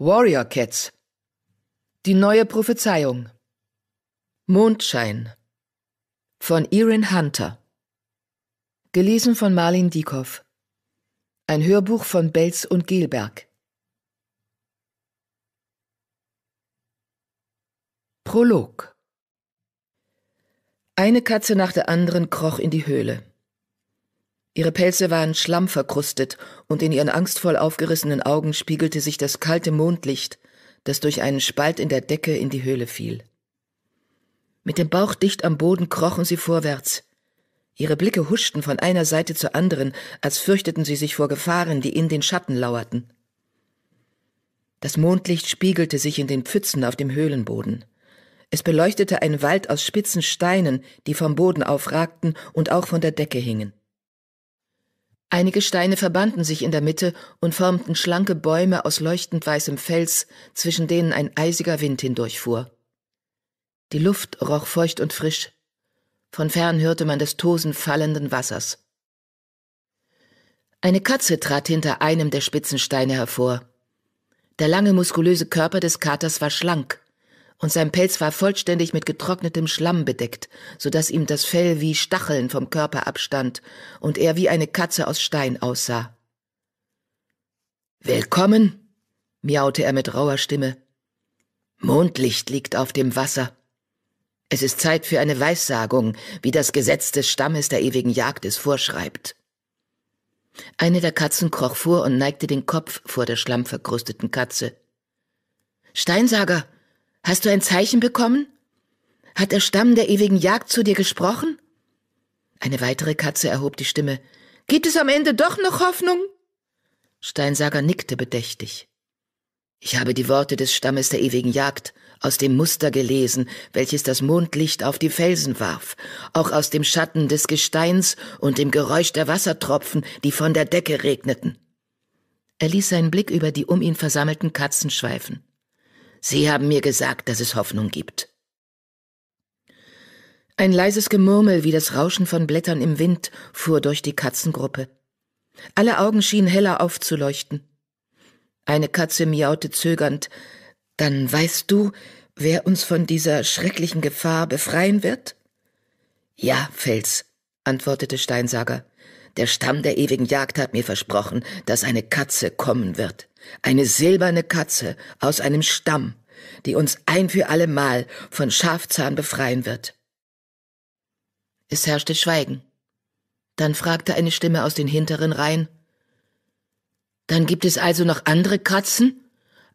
Warrior Cats. Die neue Prophezeiung. Mondschein. Von Erin Hunter. Gelesen von Marlin Diekoff. Ein Hörbuch von Belz und Gelberg. Prolog. Eine Katze nach der anderen kroch in die Höhle. Ihre Pelze waren schlammverkrustet und in ihren angstvoll aufgerissenen Augen spiegelte sich das kalte Mondlicht, das durch einen Spalt in der Decke in die Höhle fiel. Mit dem Bauch dicht am Boden krochen sie vorwärts. Ihre Blicke huschten von einer Seite zur anderen, als fürchteten sie sich vor Gefahren, die in den Schatten lauerten. Das Mondlicht spiegelte sich in den Pfützen auf dem Höhlenboden. Es beleuchtete einen Wald aus spitzen Steinen, die vom Boden aufragten und auch von der Decke hingen. Einige Steine verbanden sich in der Mitte und formten schlanke Bäume aus leuchtend weißem Fels, zwischen denen ein eisiger Wind hindurchfuhr. Die Luft roch feucht und frisch. Von fern hörte man das Tosen fallenden Wassers. Eine Katze trat hinter einem der spitzen Steine hervor. Der lange, muskulöse Körper des Katers war schlank, und sein Pelz war vollständig mit getrocknetem Schlamm bedeckt, so dass ihm das Fell wie Stacheln vom Körper abstand und er wie eine Katze aus Stein aussah. Willkommen, miaute er mit rauer Stimme. Mondlicht liegt auf dem Wasser. Es ist Zeit für eine Weissagung, wie das Gesetz des Stammes der ewigen Jagd es vorschreibt. Eine der Katzen kroch vor und neigte den Kopf vor der schlammverkrusteten Katze. Steinsager, Hast du ein Zeichen bekommen? Hat der Stamm der ewigen Jagd zu dir gesprochen? Eine weitere Katze erhob die Stimme. Gibt es am Ende doch noch Hoffnung? Steinsager nickte bedächtig. Ich habe die Worte des Stammes der ewigen Jagd aus dem Muster gelesen, welches das Mondlicht auf die Felsen warf, auch aus dem Schatten des Gesteins und dem Geräusch der Wassertropfen, die von der Decke regneten. Er ließ seinen Blick über die um ihn versammelten Katzen schweifen. Sie haben mir gesagt, dass es Hoffnung gibt. Ein leises Gemurmel wie das Rauschen von Blättern im Wind fuhr durch die Katzengruppe. Alle Augen schienen heller aufzuleuchten. Eine Katze miaute zögernd. Dann weißt du, wer uns von dieser schrecklichen Gefahr befreien wird? Ja, Fels, antwortete Steinsager. Der Stamm der ewigen Jagd hat mir versprochen, dass eine Katze kommen wird eine silberne Katze aus einem Stamm, die uns ein für allemal von Schafzahn befreien wird. Es herrschte Schweigen. Dann fragte eine Stimme aus den hinteren Reihen Dann gibt es also noch andere Katzen?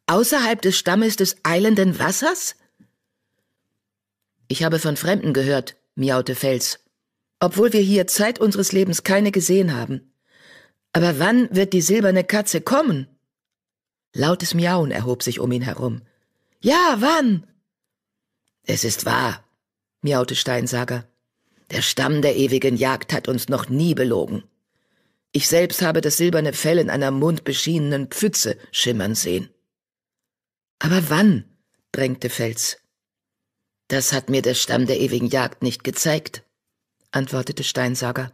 Außerhalb des Stammes des eilenden Wassers? Ich habe von Fremden gehört, miaute Fels, obwohl wir hier Zeit unseres Lebens keine gesehen haben. Aber wann wird die silberne Katze kommen? Lautes Miauen erhob sich um ihn herum. Ja, wann? Es ist wahr, miaute Steinsager. Der Stamm der ewigen Jagd hat uns noch nie belogen. Ich selbst habe das silberne Fell in einer mundbeschienenen Pfütze schimmern sehen. Aber wann? drängte Fels. Das hat mir der Stamm der ewigen Jagd nicht gezeigt, antwortete Steinsager.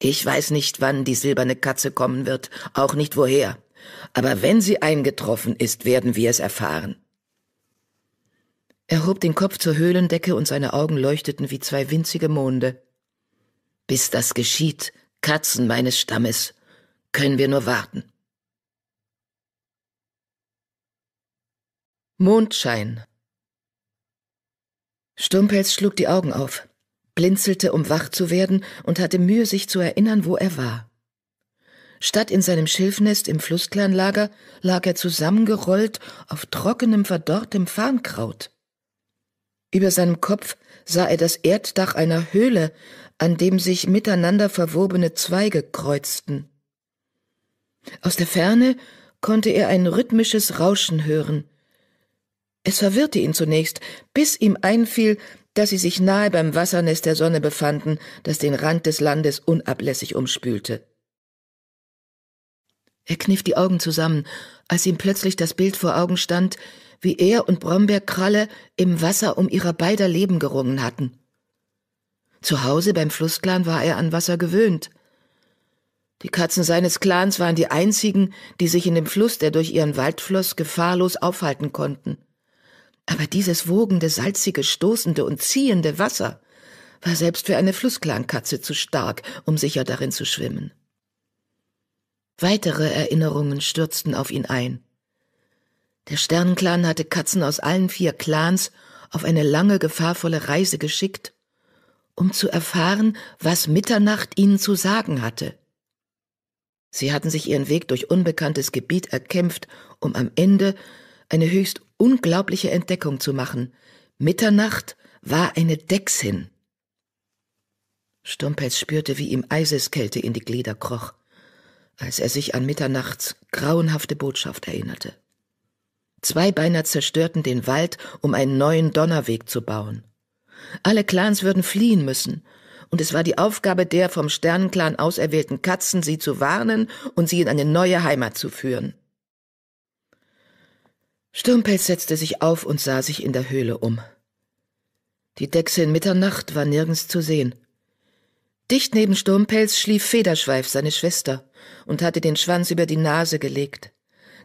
Ich weiß nicht, wann die silberne Katze kommen wird, auch nicht woher. Aber wenn sie eingetroffen ist, werden wir es erfahren. Er hob den Kopf zur Höhlendecke und seine Augen leuchteten wie zwei winzige Monde. Bis das geschieht, Katzen meines Stammes, können wir nur warten. Mondschein Stumpels schlug die Augen auf, blinzelte, um wach zu werden, und hatte Mühe, sich zu erinnern, wo er war. Statt in seinem Schilfnest im Flusskleinlager lag er zusammengerollt auf trockenem, verdorrtem Farnkraut. Über seinem Kopf sah er das Erddach einer Höhle, an dem sich miteinander verwobene Zweige kreuzten. Aus der Ferne konnte er ein rhythmisches Rauschen hören. Es verwirrte ihn zunächst, bis ihm einfiel, dass sie sich nahe beim Wassernest der Sonne befanden, das den Rand des Landes unablässig umspülte. Er kniff die Augen zusammen, als ihm plötzlich das Bild vor Augen stand, wie er und Bromberg im Wasser um ihrer beider Leben gerungen hatten. Zu Hause beim Flussclan war er an Wasser gewöhnt. Die Katzen seines Clans waren die einzigen, die sich in dem Fluss, der durch ihren Wald floss, gefahrlos aufhalten konnten. Aber dieses wogende, salzige, stoßende und ziehende Wasser war selbst für eine Flussklankatze zu stark, um sicher darin zu schwimmen. Weitere Erinnerungen stürzten auf ihn ein. Der Sternenclan hatte Katzen aus allen vier Clans auf eine lange, gefahrvolle Reise geschickt, um zu erfahren, was Mitternacht ihnen zu sagen hatte. Sie hatten sich ihren Weg durch unbekanntes Gebiet erkämpft, um am Ende eine höchst unglaubliche Entdeckung zu machen. Mitternacht war eine Dexin. Stumpels spürte, wie ihm Eiseskälte in die Glieder kroch als er sich an Mitternachts grauenhafte Botschaft erinnerte. Zwei Beiner zerstörten den Wald, um einen neuen Donnerweg zu bauen. Alle Clans würden fliehen müssen, und es war die Aufgabe der vom Sternenclan auserwählten Katzen, sie zu warnen und sie in eine neue Heimat zu führen. Sturmpelz setzte sich auf und sah sich in der Höhle um. Die Dechse in Mitternacht war nirgends zu sehen. Dicht neben Sturmpelz schlief Federschweif, seine Schwester, und hatte den Schwanz über die Nase gelegt.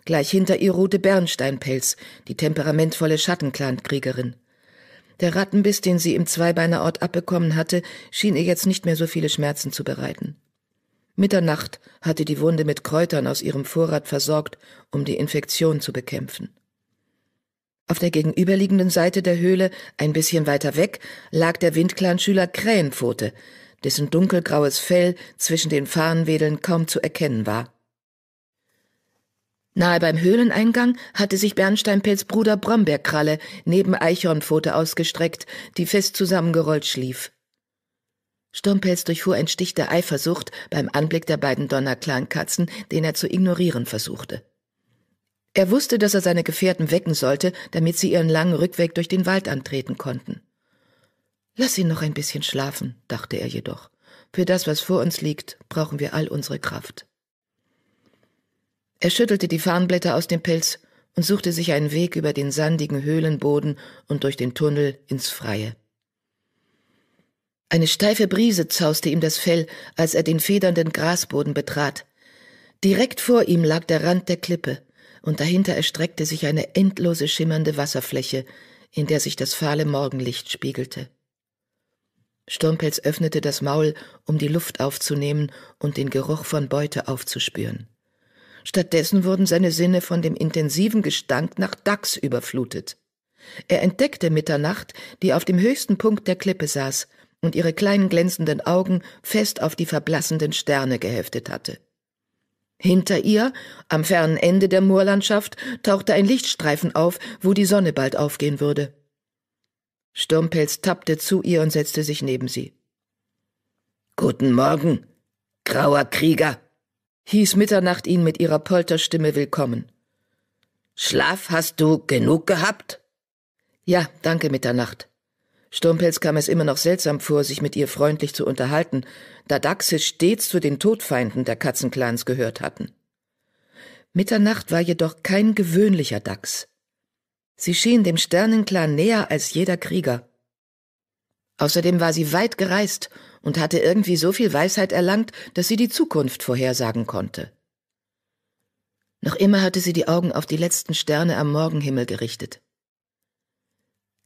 Gleich hinter ihr ruhte Bernsteinpelz, die temperamentvolle Schattenclan-Kriegerin. Der Rattenbiss, den sie im Zweibeinerort abbekommen hatte, schien ihr jetzt nicht mehr so viele Schmerzen zu bereiten. Mitternacht hatte die Wunde mit Kräutern aus ihrem Vorrat versorgt, um die Infektion zu bekämpfen. Auf der gegenüberliegenden Seite der Höhle, ein bisschen weiter weg, lag der Windklanschüler Krähenpfote, dessen dunkelgraues Fell zwischen den Farnwedeln kaum zu erkennen war. Nahe beim Höhleneingang hatte sich Bernsteinpelz Bruder Brombeerkralle neben Eichhornpfote ausgestreckt, die fest zusammengerollt schlief. Sturmpelz durchfuhr ein Stich der Eifersucht beim Anblick der beiden Donnerklankatzen, den er zu ignorieren versuchte. Er wusste, dass er seine Gefährten wecken sollte, damit sie ihren langen Rückweg durch den Wald antreten konnten. Lass ihn noch ein bisschen schlafen, dachte er jedoch. Für das, was vor uns liegt, brauchen wir all unsere Kraft. Er schüttelte die Farnblätter aus dem Pelz und suchte sich einen Weg über den sandigen Höhlenboden und durch den Tunnel ins Freie. Eine steife Brise zauste ihm das Fell, als er den federnden Grasboden betrat. Direkt vor ihm lag der Rand der Klippe, und dahinter erstreckte sich eine endlose schimmernde Wasserfläche, in der sich das fahle Morgenlicht spiegelte. Sturmpelz öffnete das Maul, um die Luft aufzunehmen und den Geruch von Beute aufzuspüren. Stattdessen wurden seine Sinne von dem intensiven Gestank nach Dachs überflutet. Er entdeckte Mitternacht, die auf dem höchsten Punkt der Klippe saß und ihre kleinen glänzenden Augen fest auf die verblassenden Sterne geheftet hatte. Hinter ihr, am fernen Ende der Moorlandschaft, tauchte ein Lichtstreifen auf, wo die Sonne bald aufgehen würde. Sturmpelz tappte zu ihr und setzte sich neben sie. Guten Morgen, grauer Krieger, hieß Mitternacht ihn mit ihrer Polterstimme willkommen. Schlaf hast du genug gehabt? Ja, danke, Mitternacht. Sturmpelz kam es immer noch seltsam vor, sich mit ihr freundlich zu unterhalten, da Daxis stets zu den Todfeinden der Katzenclans gehört hatten. Mitternacht war jedoch kein gewöhnlicher Dachs. Sie schien dem Sternenclan näher als jeder Krieger. Außerdem war sie weit gereist und hatte irgendwie so viel Weisheit erlangt, dass sie die Zukunft vorhersagen konnte. Noch immer hatte sie die Augen auf die letzten Sterne am Morgenhimmel gerichtet.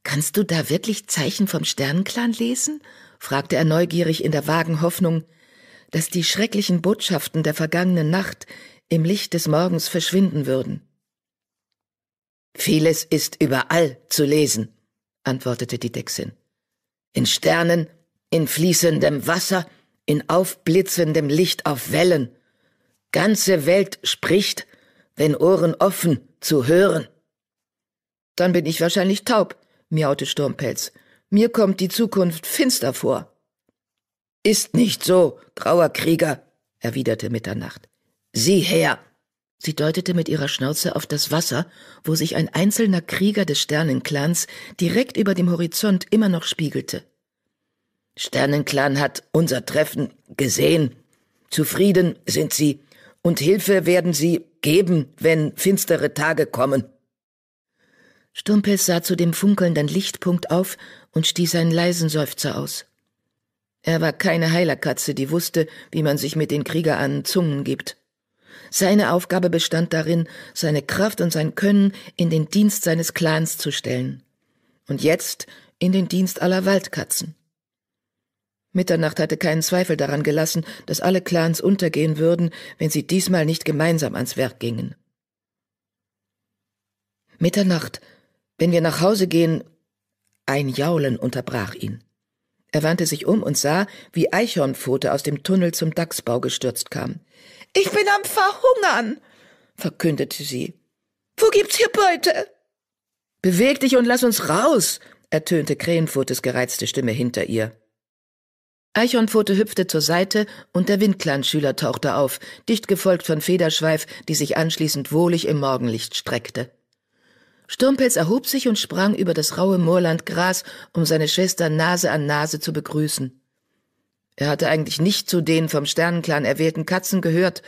Kannst du da wirklich Zeichen vom Sternenclan lesen? fragte er neugierig in der vagen Hoffnung, dass die schrecklichen Botschaften der vergangenen Nacht im Licht des Morgens verschwinden würden. Vieles ist überall zu lesen, antwortete die Dexin. In Sternen, in fließendem Wasser, in aufblitzendem Licht auf Wellen. Ganze Welt spricht, wenn Ohren offen zu hören. Dann bin ich wahrscheinlich taub, miaute Sturmpelz. Mir kommt die Zukunft finster vor. Ist nicht so, grauer Krieger, erwiderte Mitternacht. Sieh her, Sie deutete mit ihrer Schnauze auf das Wasser, wo sich ein einzelner Krieger des Sternenclans direkt über dem Horizont immer noch spiegelte. Sternenclan hat unser Treffen gesehen. Zufrieden sind sie, und Hilfe werden sie geben, wenn finstere Tage kommen. Stumpes sah zu dem funkelnden Lichtpunkt auf und stieß einen leisen Seufzer aus. Er war keine Heilerkatze, die wusste, wie man sich mit den an Zungen gibt. Seine Aufgabe bestand darin, seine Kraft und sein Können in den Dienst seines Clans zu stellen. Und jetzt in den Dienst aller Waldkatzen. Mitternacht hatte keinen Zweifel daran gelassen, dass alle Clans untergehen würden, wenn sie diesmal nicht gemeinsam ans Werk gingen. Mitternacht, wenn wir nach Hause gehen, ein Jaulen unterbrach ihn. Er wandte sich um und sah, wie Eichhornpfote aus dem Tunnel zum Dachsbau gestürzt kam. Ich bin am Verhungern, verkündete sie. Wo gibt's hier Beute? Beweg dich und lass uns raus, ertönte Krähenfotes gereizte Stimme hinter ihr. Eichhornpfote hüpfte zur Seite und der Windklanschüler tauchte auf, dicht gefolgt von Federschweif, die sich anschließend wohlig im Morgenlicht streckte. Sturmpelz erhob sich und sprang über das raue Moorlandgras, um seine Schwester Nase an Nase zu begrüßen. Er hatte eigentlich nicht zu den vom Sternenclan erwählten Katzen gehört,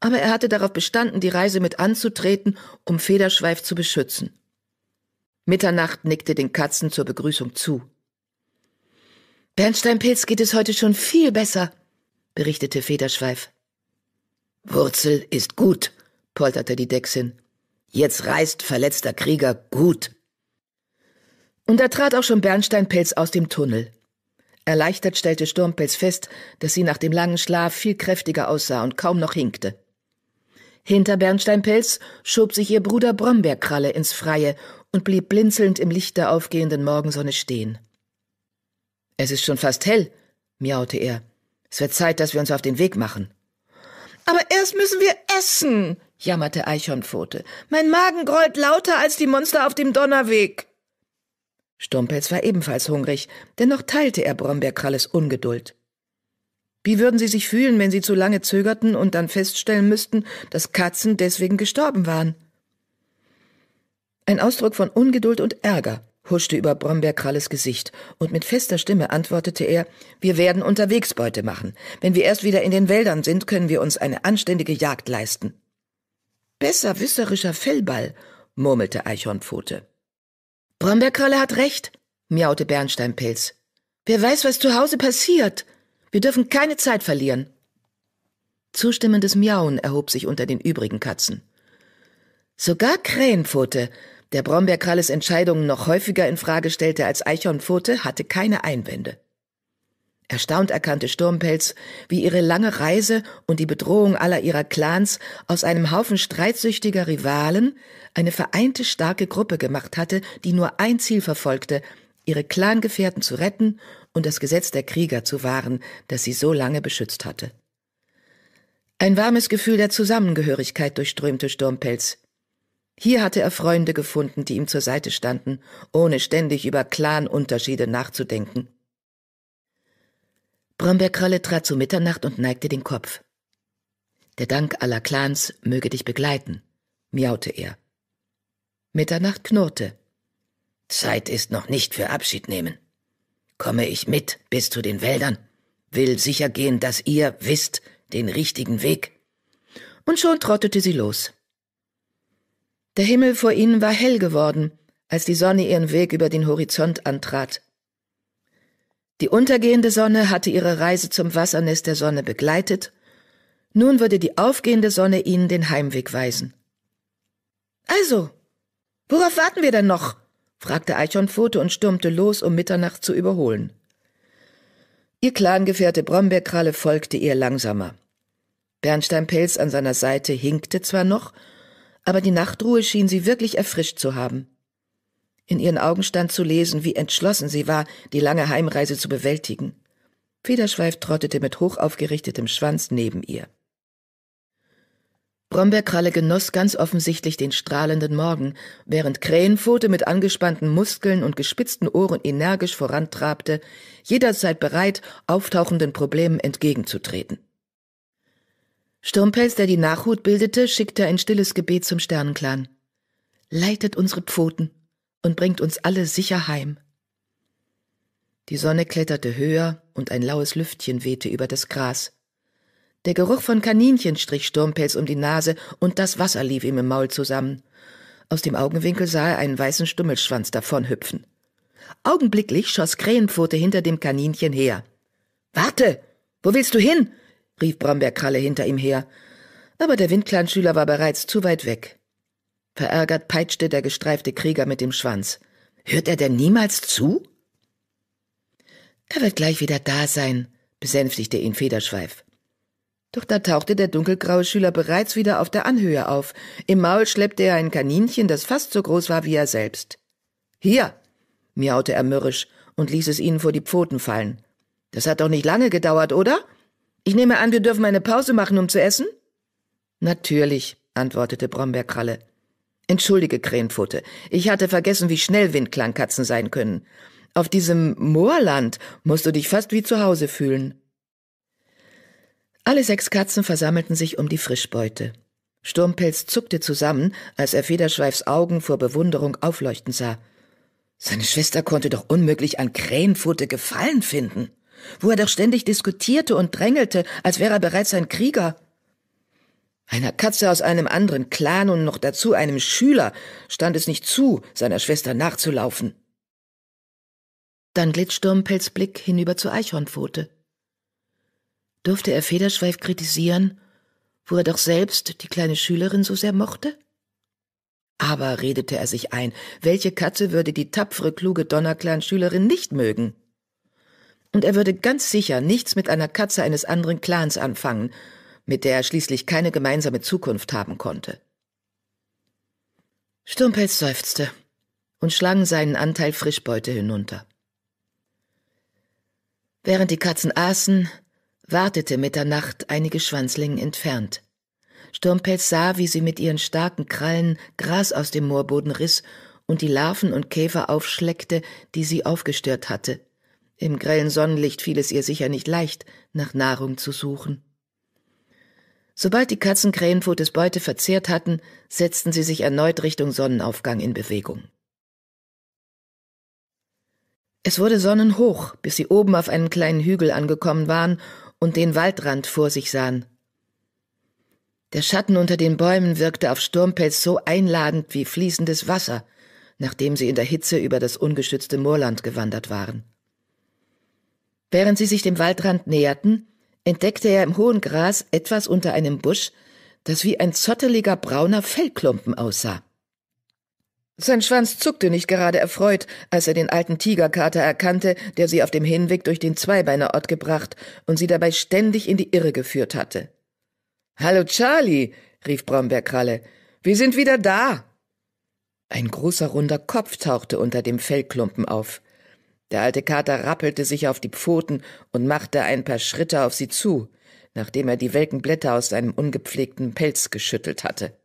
aber er hatte darauf bestanden, die Reise mit anzutreten, um Federschweif zu beschützen. Mitternacht nickte den Katzen zur Begrüßung zu. Bernsteinpilz geht es heute schon viel besser, berichtete Federschweif. Wurzel ist gut, polterte die Dechsin. Jetzt reist verletzter Krieger gut. Und da trat auch schon Bernsteinpilz aus dem Tunnel. Erleichtert stellte Sturmpelz fest, dass sie nach dem langen Schlaf viel kräftiger aussah und kaum noch hinkte. Hinter Bernsteinpelz schob sich ihr Bruder Brombeerkralle ins Freie und blieb blinzelnd im Licht der aufgehenden Morgensonne stehen. Es ist schon fast hell, miaute er. Es wird Zeit, dass wir uns auf den Weg machen. Aber erst müssen wir essen, jammerte Eichhornpfote. Mein Magen grollt lauter als die Monster auf dem Donnerweg. Stumpels war ebenfalls hungrig, dennoch teilte er Brombeerkralles Ungeduld. Wie würden Sie sich fühlen, wenn Sie zu lange zögerten und dann feststellen müssten, dass Katzen deswegen gestorben waren? Ein Ausdruck von Ungeduld und Ärger huschte über Brombeerkralles Gesicht, und mit fester Stimme antwortete er Wir werden unterwegs Beute machen. Wenn wir erst wieder in den Wäldern sind, können wir uns eine anständige Jagd leisten. Besser Besserwisserischer Fellball, murmelte Eichhornpfote. Brombeerkralle hat recht, miaute Bernsteinpilz. Wer weiß, was zu Hause passiert. Wir dürfen keine Zeit verlieren. Zustimmendes Miauen erhob sich unter den übrigen Katzen. Sogar Krähenpfote, der Brombeerkralles Entscheidungen noch häufiger in Frage stellte als Eichhornpfote, hatte keine Einwände. Erstaunt erkannte Sturmpelz, wie ihre lange Reise und die Bedrohung aller ihrer Clans aus einem Haufen streitsüchtiger Rivalen eine vereinte starke Gruppe gemacht hatte, die nur ein Ziel verfolgte, ihre Clangefährten zu retten und das Gesetz der Krieger zu wahren, das sie so lange beschützt hatte. Ein warmes Gefühl der Zusammengehörigkeit durchströmte Sturmpelz. Hier hatte er Freunde gefunden, die ihm zur Seite standen, ohne ständig über Clanunterschiede nachzudenken. Brombeerkralle trat zu Mitternacht und neigte den Kopf. Der Dank aller Clans möge dich begleiten, miaute er. Mitternacht knurrte. Zeit ist noch nicht für Abschied nehmen. Komme ich mit bis zu den Wäldern, will sicher gehen, dass ihr wisst den richtigen Weg. Und schon trottete sie los. Der Himmel vor ihnen war hell geworden, als die Sonne ihren Weg über den Horizont antrat. Die untergehende Sonne hatte ihre Reise zum Wassernest der Sonne begleitet, nun würde die aufgehende Sonne ihnen den Heimweg weisen. Also, worauf warten wir denn noch? fragte Eichhornpfote und stürmte los, um Mitternacht zu überholen. Ihr Clangefährte Brombeerkralle folgte ihr langsamer. Bernsteinpelz an seiner Seite hinkte zwar noch, aber die Nachtruhe schien sie wirklich erfrischt zu haben. In ihren Augen stand zu lesen, wie entschlossen sie war, die lange Heimreise zu bewältigen. Federschweif trottete mit hochaufgerichtetem Schwanz neben ihr. Brombeerkralle genoss ganz offensichtlich den strahlenden Morgen, während Krähenpfote mit angespannten Muskeln und gespitzten Ohren energisch vorantrabte, jederzeit bereit, auftauchenden Problemen entgegenzutreten. Sturmpelz, der die Nachhut bildete, schickte ein stilles Gebet zum Sternenclan. Leitet unsere Pfoten, und bringt uns alle sicher heim. Die Sonne kletterte höher und ein laues Lüftchen wehte über das Gras. Der Geruch von Kaninchen strich Sturmpelz um die Nase und das Wasser lief ihm im Maul zusammen. Aus dem Augenwinkel sah er einen weißen Stummelschwanz davonhüpfen. Augenblicklich schoss Krähenpfote hinter dem Kaninchen her. Warte! Wo willst du hin? rief Brombeerkralle hinter ihm her. Aber der Windkleinschüler war bereits zu weit weg. Verärgert peitschte der gestreifte Krieger mit dem Schwanz. Hört er denn niemals zu? Er wird gleich wieder da sein, besänftigte ihn Federschweif. Doch da tauchte der dunkelgraue Schüler bereits wieder auf der Anhöhe auf. Im Maul schleppte er ein Kaninchen, das fast so groß war wie er selbst. Hier, miaute er mürrisch und ließ es ihnen vor die Pfoten fallen. Das hat doch nicht lange gedauert, oder? Ich nehme an, wir dürfen eine Pause machen, um zu essen? Natürlich, antwortete Brombeerkralle. Entschuldige, Krähenpfote, ich hatte vergessen, wie schnell Windklangkatzen sein können. Auf diesem Moorland musst du dich fast wie zu Hause fühlen. Alle sechs Katzen versammelten sich um die Frischbeute. Sturmpelz zuckte zusammen, als er Federschweifs Augen vor Bewunderung aufleuchten sah. Seine Schwester konnte doch unmöglich an Krähenpfote Gefallen finden, wo er doch ständig diskutierte und drängelte, als wäre er bereits ein Krieger. Einer Katze aus einem anderen Clan und noch dazu einem Schüler stand es nicht zu, seiner Schwester nachzulaufen. Dann glitt Sturmpelz Blick hinüber zur Eichhornpfote. Durfte er Federschweif kritisieren, wo er doch selbst die kleine Schülerin so sehr mochte? Aber, redete er sich ein, welche Katze würde die tapfere, kluge Donnerclan-Schülerin nicht mögen? Und er würde ganz sicher nichts mit einer Katze eines anderen Clans anfangen, mit der er schließlich keine gemeinsame Zukunft haben konnte. Sturmpelz seufzte und schlang seinen Anteil Frischbeute hinunter. Während die Katzen aßen, wartete Mitternacht einige Schwanzlingen entfernt. Sturmpelz sah, wie sie mit ihren starken Krallen Gras aus dem Moorboden riss und die Larven und Käfer aufschleckte, die sie aufgestört hatte. Im grellen Sonnenlicht fiel es ihr sicher nicht leicht, nach Nahrung zu suchen. Sobald die Katzen Krähenfuttes Beute verzehrt hatten, setzten sie sich erneut Richtung Sonnenaufgang in Bewegung. Es wurde sonnenhoch, bis sie oben auf einen kleinen Hügel angekommen waren und den Waldrand vor sich sahen. Der Schatten unter den Bäumen wirkte auf Sturmpelz so einladend wie fließendes Wasser, nachdem sie in der Hitze über das ungeschützte Moorland gewandert waren. Während sie sich dem Waldrand näherten, entdeckte er im hohen Gras etwas unter einem Busch, das wie ein zotteliger brauner Fellklumpen aussah. Sein Schwanz zuckte nicht gerade erfreut, als er den alten Tigerkater erkannte, der sie auf dem Hinweg durch den Zweibeinerort gebracht und sie dabei ständig in die Irre geführt hatte. Hallo Charlie, rief Brombeerkralle, wir sind wieder da. Ein großer runder Kopf tauchte unter dem Fellklumpen auf. Der alte Kater rappelte sich auf die Pfoten und machte ein paar Schritte auf sie zu, nachdem er die welken Blätter aus seinem ungepflegten Pelz geschüttelt hatte.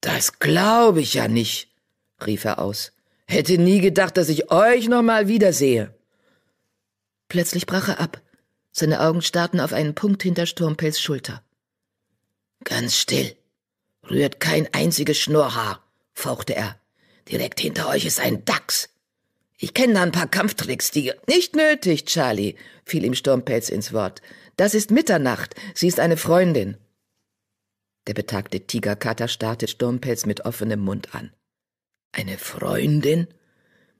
Das glaube ich ja nicht, rief er aus. Hätte nie gedacht, dass ich euch noch mal wiedersehe. Plötzlich brach er ab. Seine Augen starrten auf einen Punkt hinter Sturmpelz Schulter. Ganz still. Rührt kein einziges Schnurrhaar, fauchte er. Direkt hinter euch ist ein Dachs. Ich kenne da ein paar Kampftricks, die... Nicht nötig, Charlie, fiel ihm Sturmpelz ins Wort. Das ist Mitternacht. Sie ist eine Freundin. Der betagte Tigerkater starrte Sturmpelz mit offenem Mund an. Eine Freundin?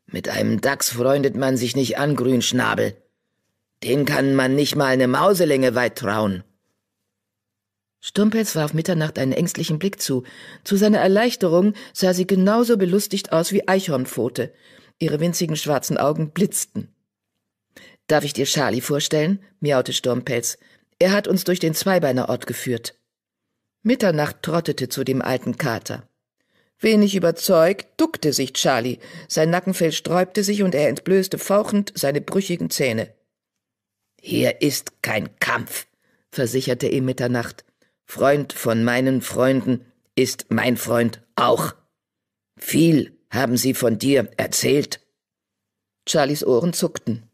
Mit einem Dachs freundet man sich nicht an, Grünschnabel. Den kann man nicht mal eine Mauselänge weit trauen. Sturmpelz warf Mitternacht einen ängstlichen Blick zu. Zu seiner Erleichterung sah sie genauso belustigt aus wie Eichhornpfote. Ihre winzigen schwarzen Augen blitzten. Darf ich dir Charlie vorstellen? miaute Sturmpelz. Er hat uns durch den Zweibeinerort geführt. Mitternacht trottete zu dem alten Kater. Wenig überzeugt duckte sich Charlie. Sein Nackenfell sträubte sich und er entblößte fauchend seine brüchigen Zähne. Hier ist kein Kampf, versicherte ihm Mitternacht. Freund von meinen Freunden ist mein Freund auch. Viel haben sie von dir erzählt? Charlies Ohren zuckten.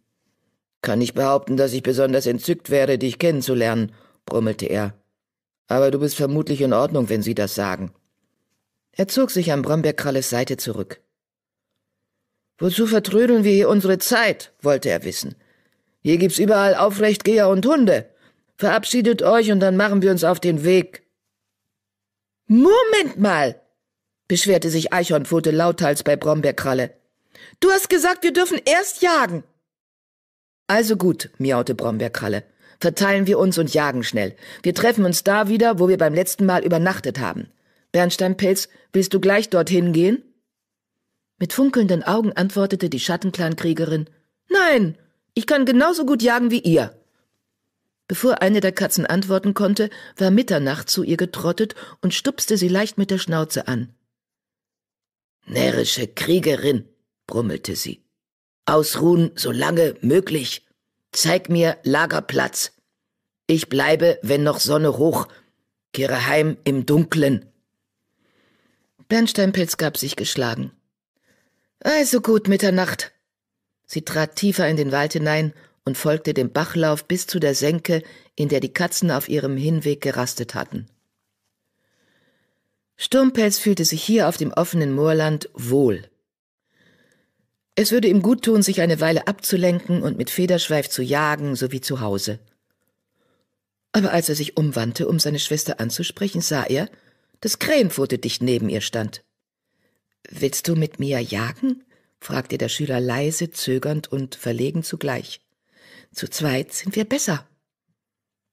Kann ich behaupten, dass ich besonders entzückt wäre, dich kennenzulernen, brummelte er. Aber du bist vermutlich in Ordnung, wenn sie das sagen. Er zog sich an Brombeerkralles Seite zurück. Wozu vertrödeln wir hier unsere Zeit? wollte er wissen. Hier gibt's überall Aufrechtgeher und Hunde. Verabschiedet euch und dann machen wir uns auf den Weg. Moment mal! beschwerte sich Eichhornpfote lauthals bei Brombeerkralle. Du hast gesagt, wir dürfen erst jagen. Also gut, miaute Brombeerkralle. Verteilen wir uns und jagen schnell. Wir treffen uns da wieder, wo wir beim letzten Mal übernachtet haben. Bernsteinpelz, willst du gleich dorthin gehen? Mit funkelnden Augen antwortete die Schattenclankriegerin. Nein, ich kann genauso gut jagen wie ihr. Bevor eine der Katzen antworten konnte, war Mitternacht zu ihr getrottet und stupste sie leicht mit der Schnauze an. Närrische Kriegerin, brummelte sie. Ausruhen, solange möglich. Zeig mir Lagerplatz. Ich bleibe, wenn noch Sonne hoch. Kehre heim im Dunklen. Bernsteinpilz gab sich geschlagen. Also gut, Mitternacht. Sie trat tiefer in den Wald hinein und folgte dem Bachlauf bis zu der Senke, in der die Katzen auf ihrem Hinweg gerastet hatten. Sturmpelz fühlte sich hier auf dem offenen Moorland wohl. Es würde ihm gut tun, sich eine Weile abzulenken und mit Federschweif zu jagen, so wie zu Hause. Aber als er sich umwandte, um seine Schwester anzusprechen, sah er, dass Krähenpfote dicht neben ihr stand. Willst du mit mir jagen? fragte der Schüler leise, zögernd und verlegen zugleich. Zu zweit sind wir besser.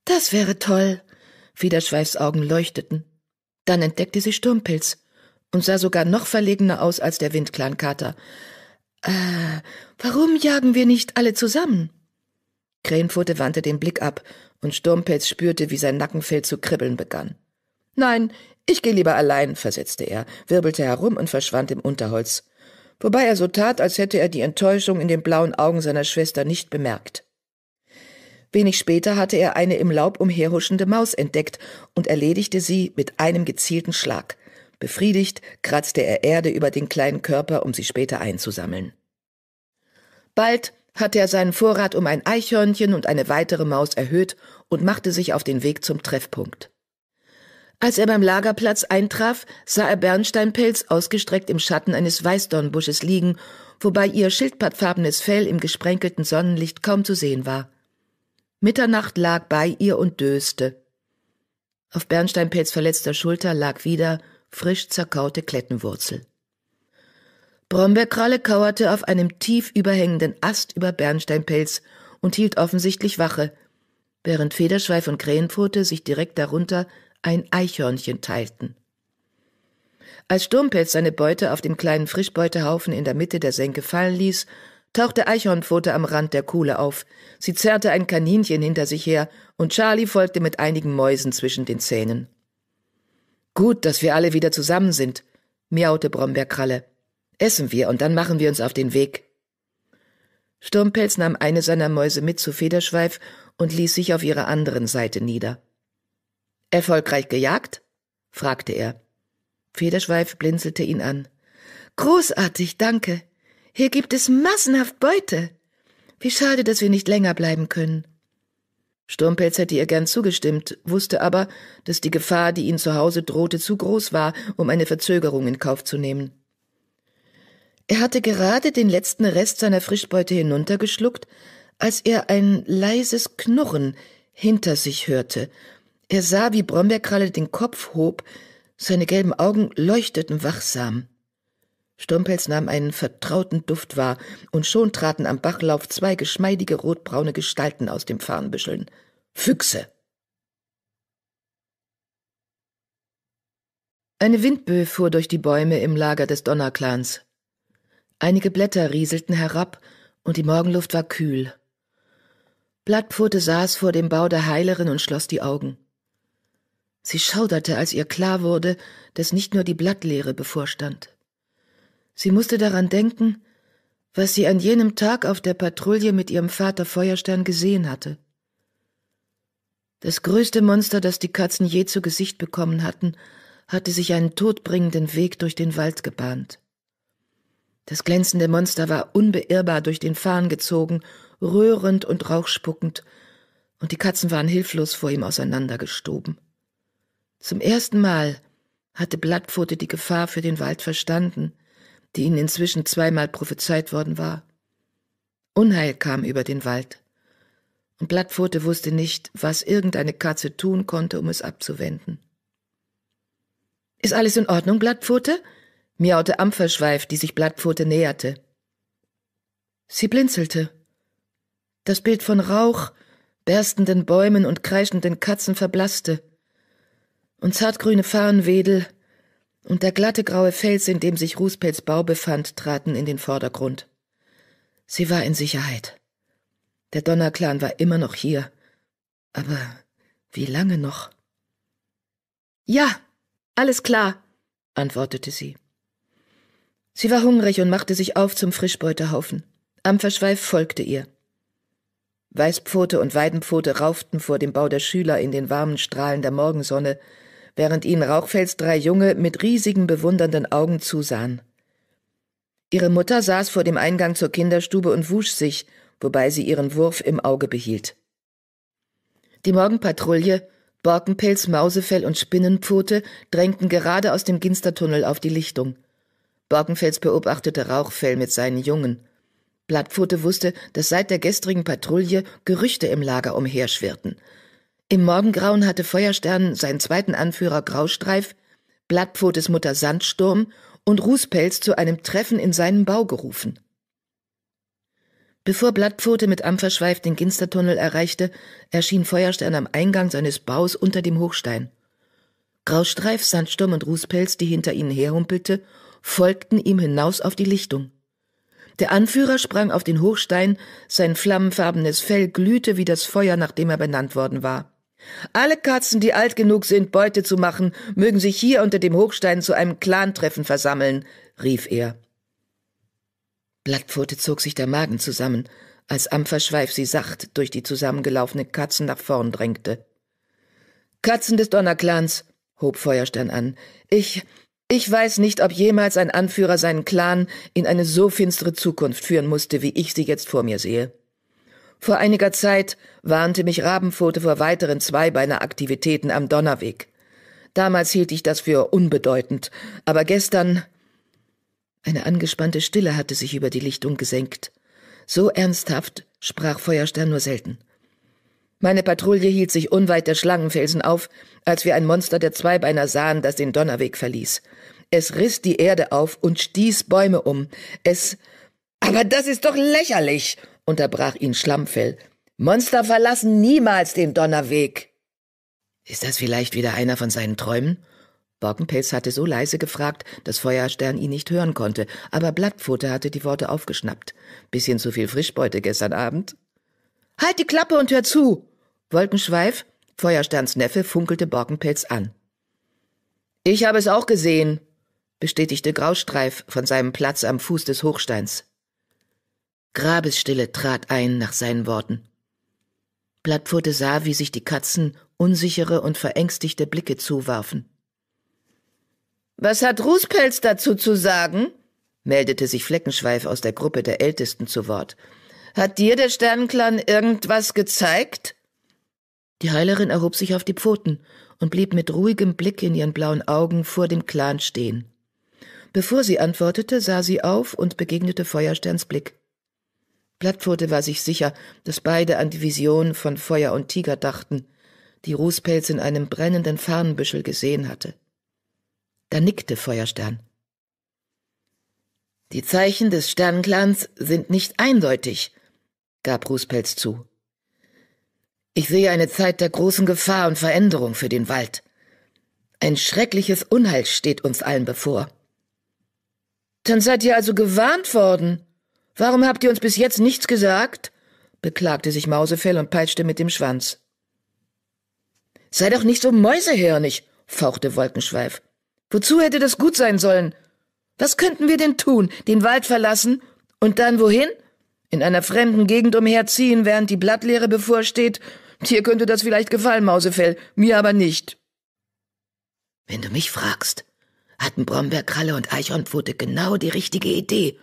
Das wäre toll. Federschweifs Augen leuchteten. Dann entdeckte sie Sturmpilz und sah sogar noch verlegener aus als der windclan Äh, warum jagen wir nicht alle zusammen? Krähenpfote wandte den Blick ab und Sturmpilz spürte, wie sein Nackenfell zu kribbeln begann. Nein, ich gehe lieber allein, versetzte er, wirbelte herum und verschwand im Unterholz, wobei er so tat, als hätte er die Enttäuschung in den blauen Augen seiner Schwester nicht bemerkt. Wenig später hatte er eine im Laub umherhuschende Maus entdeckt und erledigte sie mit einem gezielten Schlag. Befriedigt kratzte er Erde über den kleinen Körper, um sie später einzusammeln. Bald hatte er seinen Vorrat um ein Eichhörnchen und eine weitere Maus erhöht und machte sich auf den Weg zum Treffpunkt. Als er beim Lagerplatz eintraf, sah er Bernsteinpelz ausgestreckt im Schatten eines Weißdornbusches liegen, wobei ihr schildpattfarbenes Fell im gesprenkelten Sonnenlicht kaum zu sehen war. Mitternacht lag bei ihr und döste. Auf Bernsteinpelz verletzter Schulter lag wieder frisch zerkaute Klettenwurzel. Brombeerkralle kauerte auf einem tief überhängenden Ast über Bernsteinpelz und hielt offensichtlich Wache, während Federschweif und Krähenpfote sich direkt darunter ein Eichhörnchen teilten. Als Sturmpelz seine Beute auf dem kleinen Frischbeutehaufen in der Mitte der Senke fallen ließ, tauchte Eichhornpfote am Rand der Kuhle auf. Sie zerrte ein Kaninchen hinter sich her und Charlie folgte mit einigen Mäusen zwischen den Zähnen. Gut, dass wir alle wieder zusammen sind, miaute Brombeerkralle. Essen wir und dann machen wir uns auf den Weg. Sturmpelz nahm eine seiner Mäuse mit zu Federschweif und ließ sich auf ihrer anderen Seite nieder. Erfolgreich gejagt? fragte er. Federschweif blinzelte ihn an. Großartig, danke. Hier gibt es massenhaft Beute. Wie schade, dass wir nicht länger bleiben können. Sturmpelz hätte ihr gern zugestimmt, wusste aber, dass die Gefahr, die ihn zu Hause drohte, zu groß war, um eine Verzögerung in Kauf zu nehmen. Er hatte gerade den letzten Rest seiner Frischbeute hinuntergeschluckt, als er ein leises Knurren hinter sich hörte. Er sah, wie Brombeerkralle den Kopf hob, seine gelben Augen leuchteten wachsam. Stompels nahm einen vertrauten Duft wahr, und schon traten am Bachlauf zwei geschmeidige rotbraune Gestalten aus dem Farnbüscheln. Füchse! Eine Windböe fuhr durch die Bäume im Lager des Donnerclans. Einige Blätter rieselten herab, und die Morgenluft war kühl. Blattpfote saß vor dem Bau der Heilerin und schloss die Augen. Sie schauderte, als ihr klar wurde, dass nicht nur die Blattlehre bevorstand. Sie musste daran denken, was sie an jenem Tag auf der Patrouille mit ihrem Vater Feuerstern gesehen hatte. Das größte Monster, das die Katzen je zu Gesicht bekommen hatten, hatte sich einen todbringenden Weg durch den Wald gebahnt. Das glänzende Monster war unbeirrbar durch den Farn gezogen, röhrend und rauchspuckend, und die Katzen waren hilflos vor ihm auseinandergestoben. Zum ersten Mal hatte Blattpfote die Gefahr für den Wald verstanden, die ihnen inzwischen zweimal prophezeit worden war. Unheil kam über den Wald, und Blattpfote wusste nicht, was irgendeine Katze tun konnte, um es abzuwenden. Ist alles in Ordnung, Blattpfote? miaute Ampferschweif, die sich Blattpfote näherte. Sie blinzelte. Das Bild von Rauch, berstenden Bäumen und kreischenden Katzen verblasste. Und zartgrüne Farnwedel und der glatte graue Fels, in dem sich Rußpelz Bau befand, traten in den Vordergrund. Sie war in Sicherheit. Der Donnerclan war immer noch hier. Aber wie lange noch? Ja, alles klar, antwortete sie. Sie war hungrig und machte sich auf zum Frischbeutehaufen. Amferschweif folgte ihr. Weißpfote und Weidenpfote rauften vor dem Bau der Schüler in den warmen Strahlen der Morgensonne, während ihnen Rauchfels drei Junge mit riesigen bewundernden Augen zusahen. Ihre Mutter saß vor dem Eingang zur Kinderstube und wusch sich, wobei sie ihren Wurf im Auge behielt. Die Morgenpatrouille, Borkenpelz, Mausefell und Spinnenpfote drängten gerade aus dem Ginstertunnel auf die Lichtung. Borkenfels beobachtete Rauchfell mit seinen Jungen. Blattpfote wusste, dass seit der gestrigen Patrouille Gerüchte im Lager umherschwirrten – im Morgengrauen hatte Feuerstern seinen zweiten Anführer Graustreif, Blattpfotes Mutter Sandsturm und Rußpelz zu einem Treffen in seinem Bau gerufen. Bevor Blattpfote mit Ampferschweif den Ginstertunnel erreichte, erschien Feuerstern am Eingang seines Baus unter dem Hochstein. Graustreif, Sandsturm und Rußpelz, die hinter ihnen herhumpelte, folgten ihm hinaus auf die Lichtung. Der Anführer sprang auf den Hochstein, sein flammenfarbenes Fell glühte wie das Feuer, nach dem er benannt worden war. Alle Katzen, die alt genug sind, Beute zu machen, mögen sich hier unter dem Hochstein zu einem Clantreffen versammeln, rief er. Blattpfote zog sich der Magen zusammen, als Ampferschweif sie sacht durch die zusammengelaufene Katzen nach vorn drängte. Katzen des Donnerclans, hob Feuerstern an, ich, ich weiß nicht, ob jemals ein Anführer seinen Clan in eine so finstere Zukunft führen musste, wie ich sie jetzt vor mir sehe. Vor einiger Zeit warnte mich Rabenfote vor weiteren Zweibeineraktivitäten am Donnerweg. Damals hielt ich das für unbedeutend, aber gestern. Eine angespannte Stille hatte sich über die Lichtung gesenkt. So ernsthaft sprach Feuerstern nur selten. Meine Patrouille hielt sich unweit der Schlangenfelsen auf, als wir ein Monster der Zweibeiner sahen, das den Donnerweg verließ. Es riss die Erde auf und stieß Bäume um. Es. Aber das ist doch lächerlich! unterbrach ihn Schlammfell. Monster verlassen niemals den Donnerweg. Ist das vielleicht wieder einer von seinen Träumen? Borkenpelz hatte so leise gefragt, dass Feuerstern ihn nicht hören konnte, aber Blattpfote hatte die Worte aufgeschnappt. Bisschen zu viel Frischbeute gestern Abend. Halt die Klappe und hör zu! Wolkenschweif, Feuersterns Neffe, funkelte Borkenpelz an. Ich habe es auch gesehen, bestätigte Graustreif von seinem Platz am Fuß des Hochsteins. Grabesstille trat ein nach seinen Worten. Blattpfote sah, wie sich die Katzen unsichere und verängstigte Blicke zuwarfen. Was hat Rußpelz dazu zu sagen? meldete sich Fleckenschweif aus der Gruppe der Ältesten zu Wort. Hat dir der Sternenclan irgendwas gezeigt? Die Heilerin erhob sich auf die Pfoten und blieb mit ruhigem Blick in ihren blauen Augen vor dem Clan stehen. Bevor sie antwortete, sah sie auf und begegnete Feuersterns Blick. Blattpfote war sich sicher, dass beide an die Vision von Feuer und Tiger dachten, die Rußpelz in einem brennenden Farnbüschel gesehen hatte. Da nickte Feuerstern. Die Zeichen des Sternenclans sind nicht eindeutig, gab Rußpelz zu. Ich sehe eine Zeit der großen Gefahr und Veränderung für den Wald. Ein schreckliches Unheil steht uns allen bevor. Dann seid ihr also gewarnt worden, Warum habt ihr uns bis jetzt nichts gesagt? beklagte sich Mausefell und peitschte mit dem Schwanz. Sei doch nicht so mäusehirnig, fauchte Wolkenschweif. Wozu hätte das gut sein sollen? Was könnten wir denn tun? Den Wald verlassen? Und dann wohin? In einer fremden Gegend umherziehen, während die Blattlehre bevorsteht? Dir könnte das vielleicht gefallen, Mausefell, mir aber nicht. Wenn du mich fragst, hatten Brombeerkralle und Eichhornpfote genau die richtige Idee,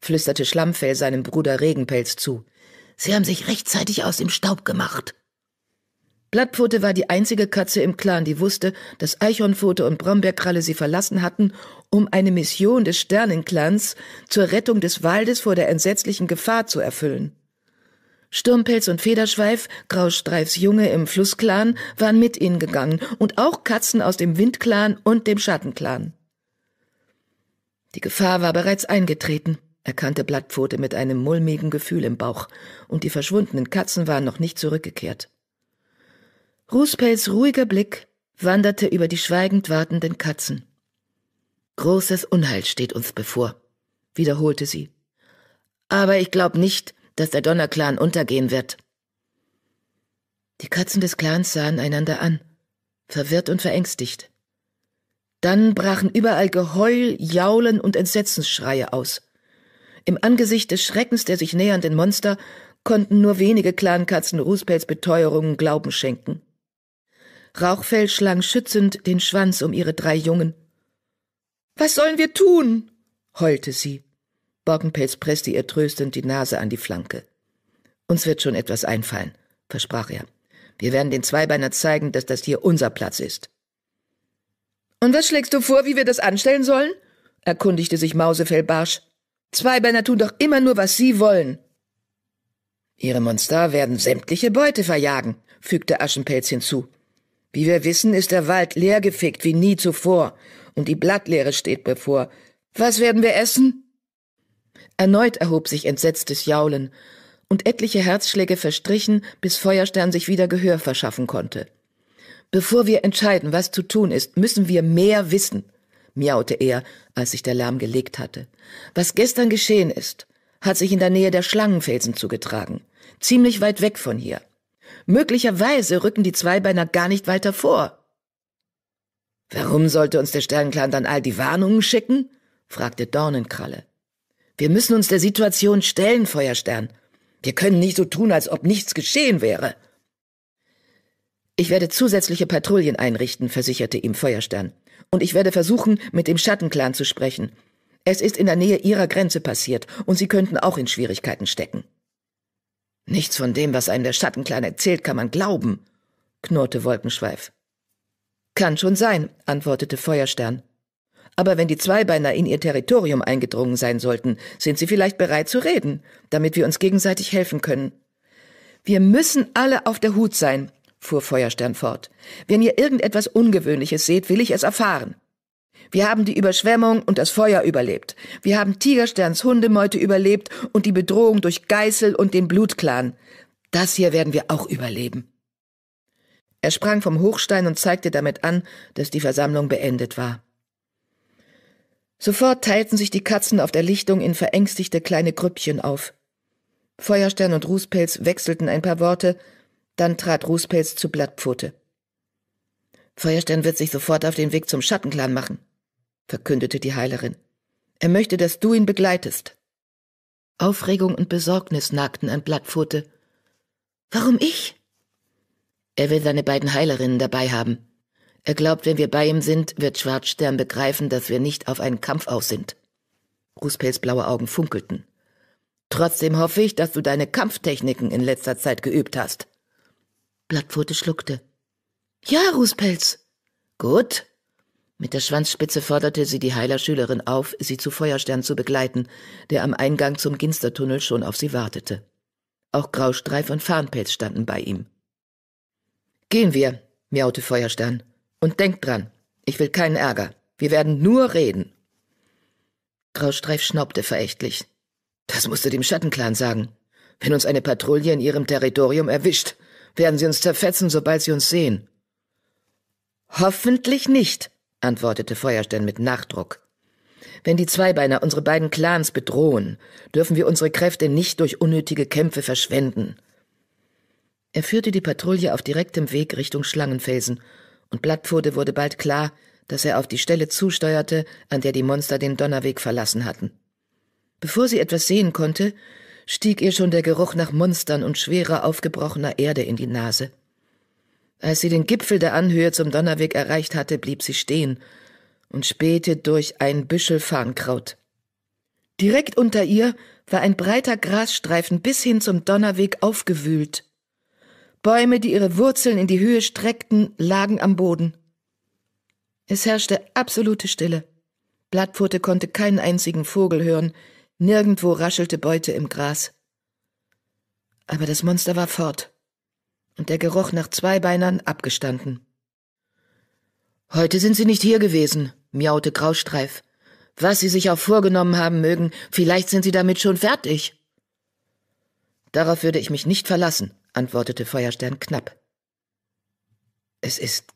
flüsterte Schlammfell seinem Bruder Regenpelz zu. Sie haben sich rechtzeitig aus dem Staub gemacht. Blattpfote war die einzige Katze im Clan, die wusste, dass Eichhornpfote und Brombeerkralle sie verlassen hatten, um eine Mission des Sternenclans zur Rettung des Waldes vor der entsetzlichen Gefahr zu erfüllen. Sturmpelz und Federschweif, Graustreifs Junge im Flussclan, waren mit ihnen gegangen und auch Katzen aus dem Windclan und dem Schattenclan. Die Gefahr war bereits eingetreten erkannte Blattpfote mit einem mulmigen Gefühl im Bauch, und die verschwundenen Katzen waren noch nicht zurückgekehrt. Rußpelz ruhiger Blick wanderte über die schweigend wartenden Katzen. Großes Unheil steht uns bevor, wiederholte sie. Aber ich glaube nicht, dass der Donnerclan untergehen wird. Die Katzen des Clans sahen einander an, verwirrt und verängstigt. Dann brachen überall Geheul, Jaulen und Entsetzensschreie aus. Im Angesicht des Schreckens der sich nähernden Monster konnten nur wenige Clankatzen Rußpelz Beteuerungen Glauben schenken. Rauchfell schlang schützend den Schwanz um ihre drei Jungen. Was sollen wir tun? heulte sie. Borkenpelz presste ihr tröstend die Nase an die Flanke. Uns wird schon etwas einfallen, versprach er. Wir werden den Zweibeiner zeigen, dass das hier unser Platz ist. Und was schlägst du vor, wie wir das anstellen sollen? erkundigte sich Mausefell barsch. Zwei Männer tun doch immer nur, was sie wollen. Ihre Monster werden sämtliche Beute verjagen, fügte Aschenpelz hinzu. Wie wir wissen, ist der Wald leergefickt wie nie zuvor, und die Blattlehre steht bevor. Was werden wir essen? Erneut erhob sich entsetztes Jaulen, und etliche Herzschläge verstrichen, bis Feuerstern sich wieder Gehör verschaffen konnte. Bevor wir entscheiden, was zu tun ist, müssen wir mehr wissen, miaute er, als sich der Lärm gelegt hatte. Was gestern geschehen ist, hat sich in der Nähe der Schlangenfelsen zugetragen, ziemlich weit weg von hier. Möglicherweise rücken die Zweibeiner gar nicht weiter vor. Warum sollte uns der Sternenclan dann all die Warnungen schicken? fragte Dornenkralle. Wir müssen uns der Situation stellen, Feuerstern. Wir können nicht so tun, als ob nichts geschehen wäre. Ich werde zusätzliche Patrouillen einrichten, versicherte ihm Feuerstern. Und ich werde versuchen, mit dem Schattenclan zu sprechen. Es ist in der Nähe ihrer Grenze passiert und sie könnten auch in Schwierigkeiten stecken. Nichts von dem, was einem der Schattenclan erzählt, kann man glauben, knurrte Wolkenschweif. Kann schon sein, antwortete Feuerstern. Aber wenn die Zweibeiner in ihr Territorium eingedrungen sein sollten, sind sie vielleicht bereit zu reden, damit wir uns gegenseitig helfen können. Wir müssen alle auf der Hut sein, fuhr Feuerstern fort. Wenn ihr irgendetwas Ungewöhnliches seht, will ich es erfahren. Wir haben die Überschwemmung und das Feuer überlebt. Wir haben Tigersterns Hundemeute überlebt und die Bedrohung durch Geißel und den Blutclan. Das hier werden wir auch überleben. Er sprang vom Hochstein und zeigte damit an, dass die Versammlung beendet war. Sofort teilten sich die Katzen auf der Lichtung in verängstigte kleine Grüppchen auf. Feuerstern und Rußpelz wechselten ein paar Worte, dann trat Rußpelz zu Blattpfote. Feuerstern wird sich sofort auf den Weg zum Schattenclan machen, verkündete die Heilerin. Er möchte, dass du ihn begleitest. Aufregung und Besorgnis nagten an Blattpfote. Warum ich? Er will seine beiden Heilerinnen dabei haben. Er glaubt, wenn wir bei ihm sind, wird Schwarzstern begreifen, dass wir nicht auf einen Kampf aus sind. Ruspels blaue Augen funkelten. Trotzdem hoffe ich, dass du deine Kampftechniken in letzter Zeit geübt hast. Blattpfote schluckte. Ja, Rußpelz. Gut. Mit der Schwanzspitze forderte sie die Heilerschülerin auf, sie zu Feuerstern zu begleiten, der am Eingang zum Ginstertunnel schon auf sie wartete. Auch Graustreif und Farnpelz standen bei ihm. Gehen wir, miaute Feuerstern. Und denkt dran, ich will keinen Ärger. Wir werden nur reden. Graustreif schnaubte verächtlich. Das musst du dem Schattenclan sagen. Wenn uns eine Patrouille in ihrem Territorium erwischt, werden sie uns zerfetzen, sobald sie uns sehen. Hoffentlich nicht, antwortete Feuerstern mit Nachdruck. Wenn die Zweibeiner unsere beiden Clans bedrohen, dürfen wir unsere Kräfte nicht durch unnötige Kämpfe verschwenden. Er führte die Patrouille auf direktem Weg Richtung Schlangenfelsen, und Blattpfote wurde bald klar, dass er auf die Stelle zusteuerte, an der die Monster den Donnerweg verlassen hatten. Bevor sie etwas sehen konnte, stieg ihr schon der Geruch nach Monstern und schwerer aufgebrochener Erde in die Nase. Als sie den Gipfel der Anhöhe zum Donnerweg erreicht hatte, blieb sie stehen und spähte durch ein Büschel Farnkraut. Direkt unter ihr war ein breiter Grasstreifen bis hin zum Donnerweg aufgewühlt. Bäume, die ihre Wurzeln in die Höhe streckten, lagen am Boden. Es herrschte absolute Stille. Blattpfote konnte keinen einzigen Vogel hören, Nirgendwo raschelte Beute im Gras. Aber das Monster war fort und der Geruch nach Zweibeinern abgestanden. Heute sind Sie nicht hier gewesen, miaute Graustreif. Was Sie sich auch vorgenommen haben mögen, vielleicht sind Sie damit schon fertig. Darauf würde ich mich nicht verlassen, antwortete Feuerstern knapp. Es ist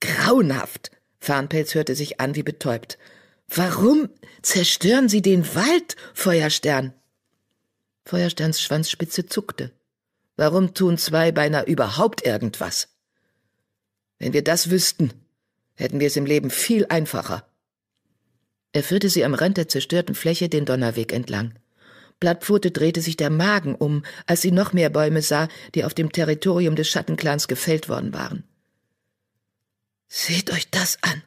grauenhaft. Farnpelz hörte sich an wie betäubt. Warum zerstören Sie den Wald, Feuerstern? Feuersterns Schwanzspitze zuckte. Warum tun zwei beinahe überhaupt irgendwas? Wenn wir das wüssten, hätten wir es im Leben viel einfacher. Er führte sie am Rand der zerstörten Fläche den Donnerweg entlang. Blattpfote drehte sich der Magen um, als sie noch mehr Bäume sah, die auf dem Territorium des Schattenclans gefällt worden waren. Seht euch das an,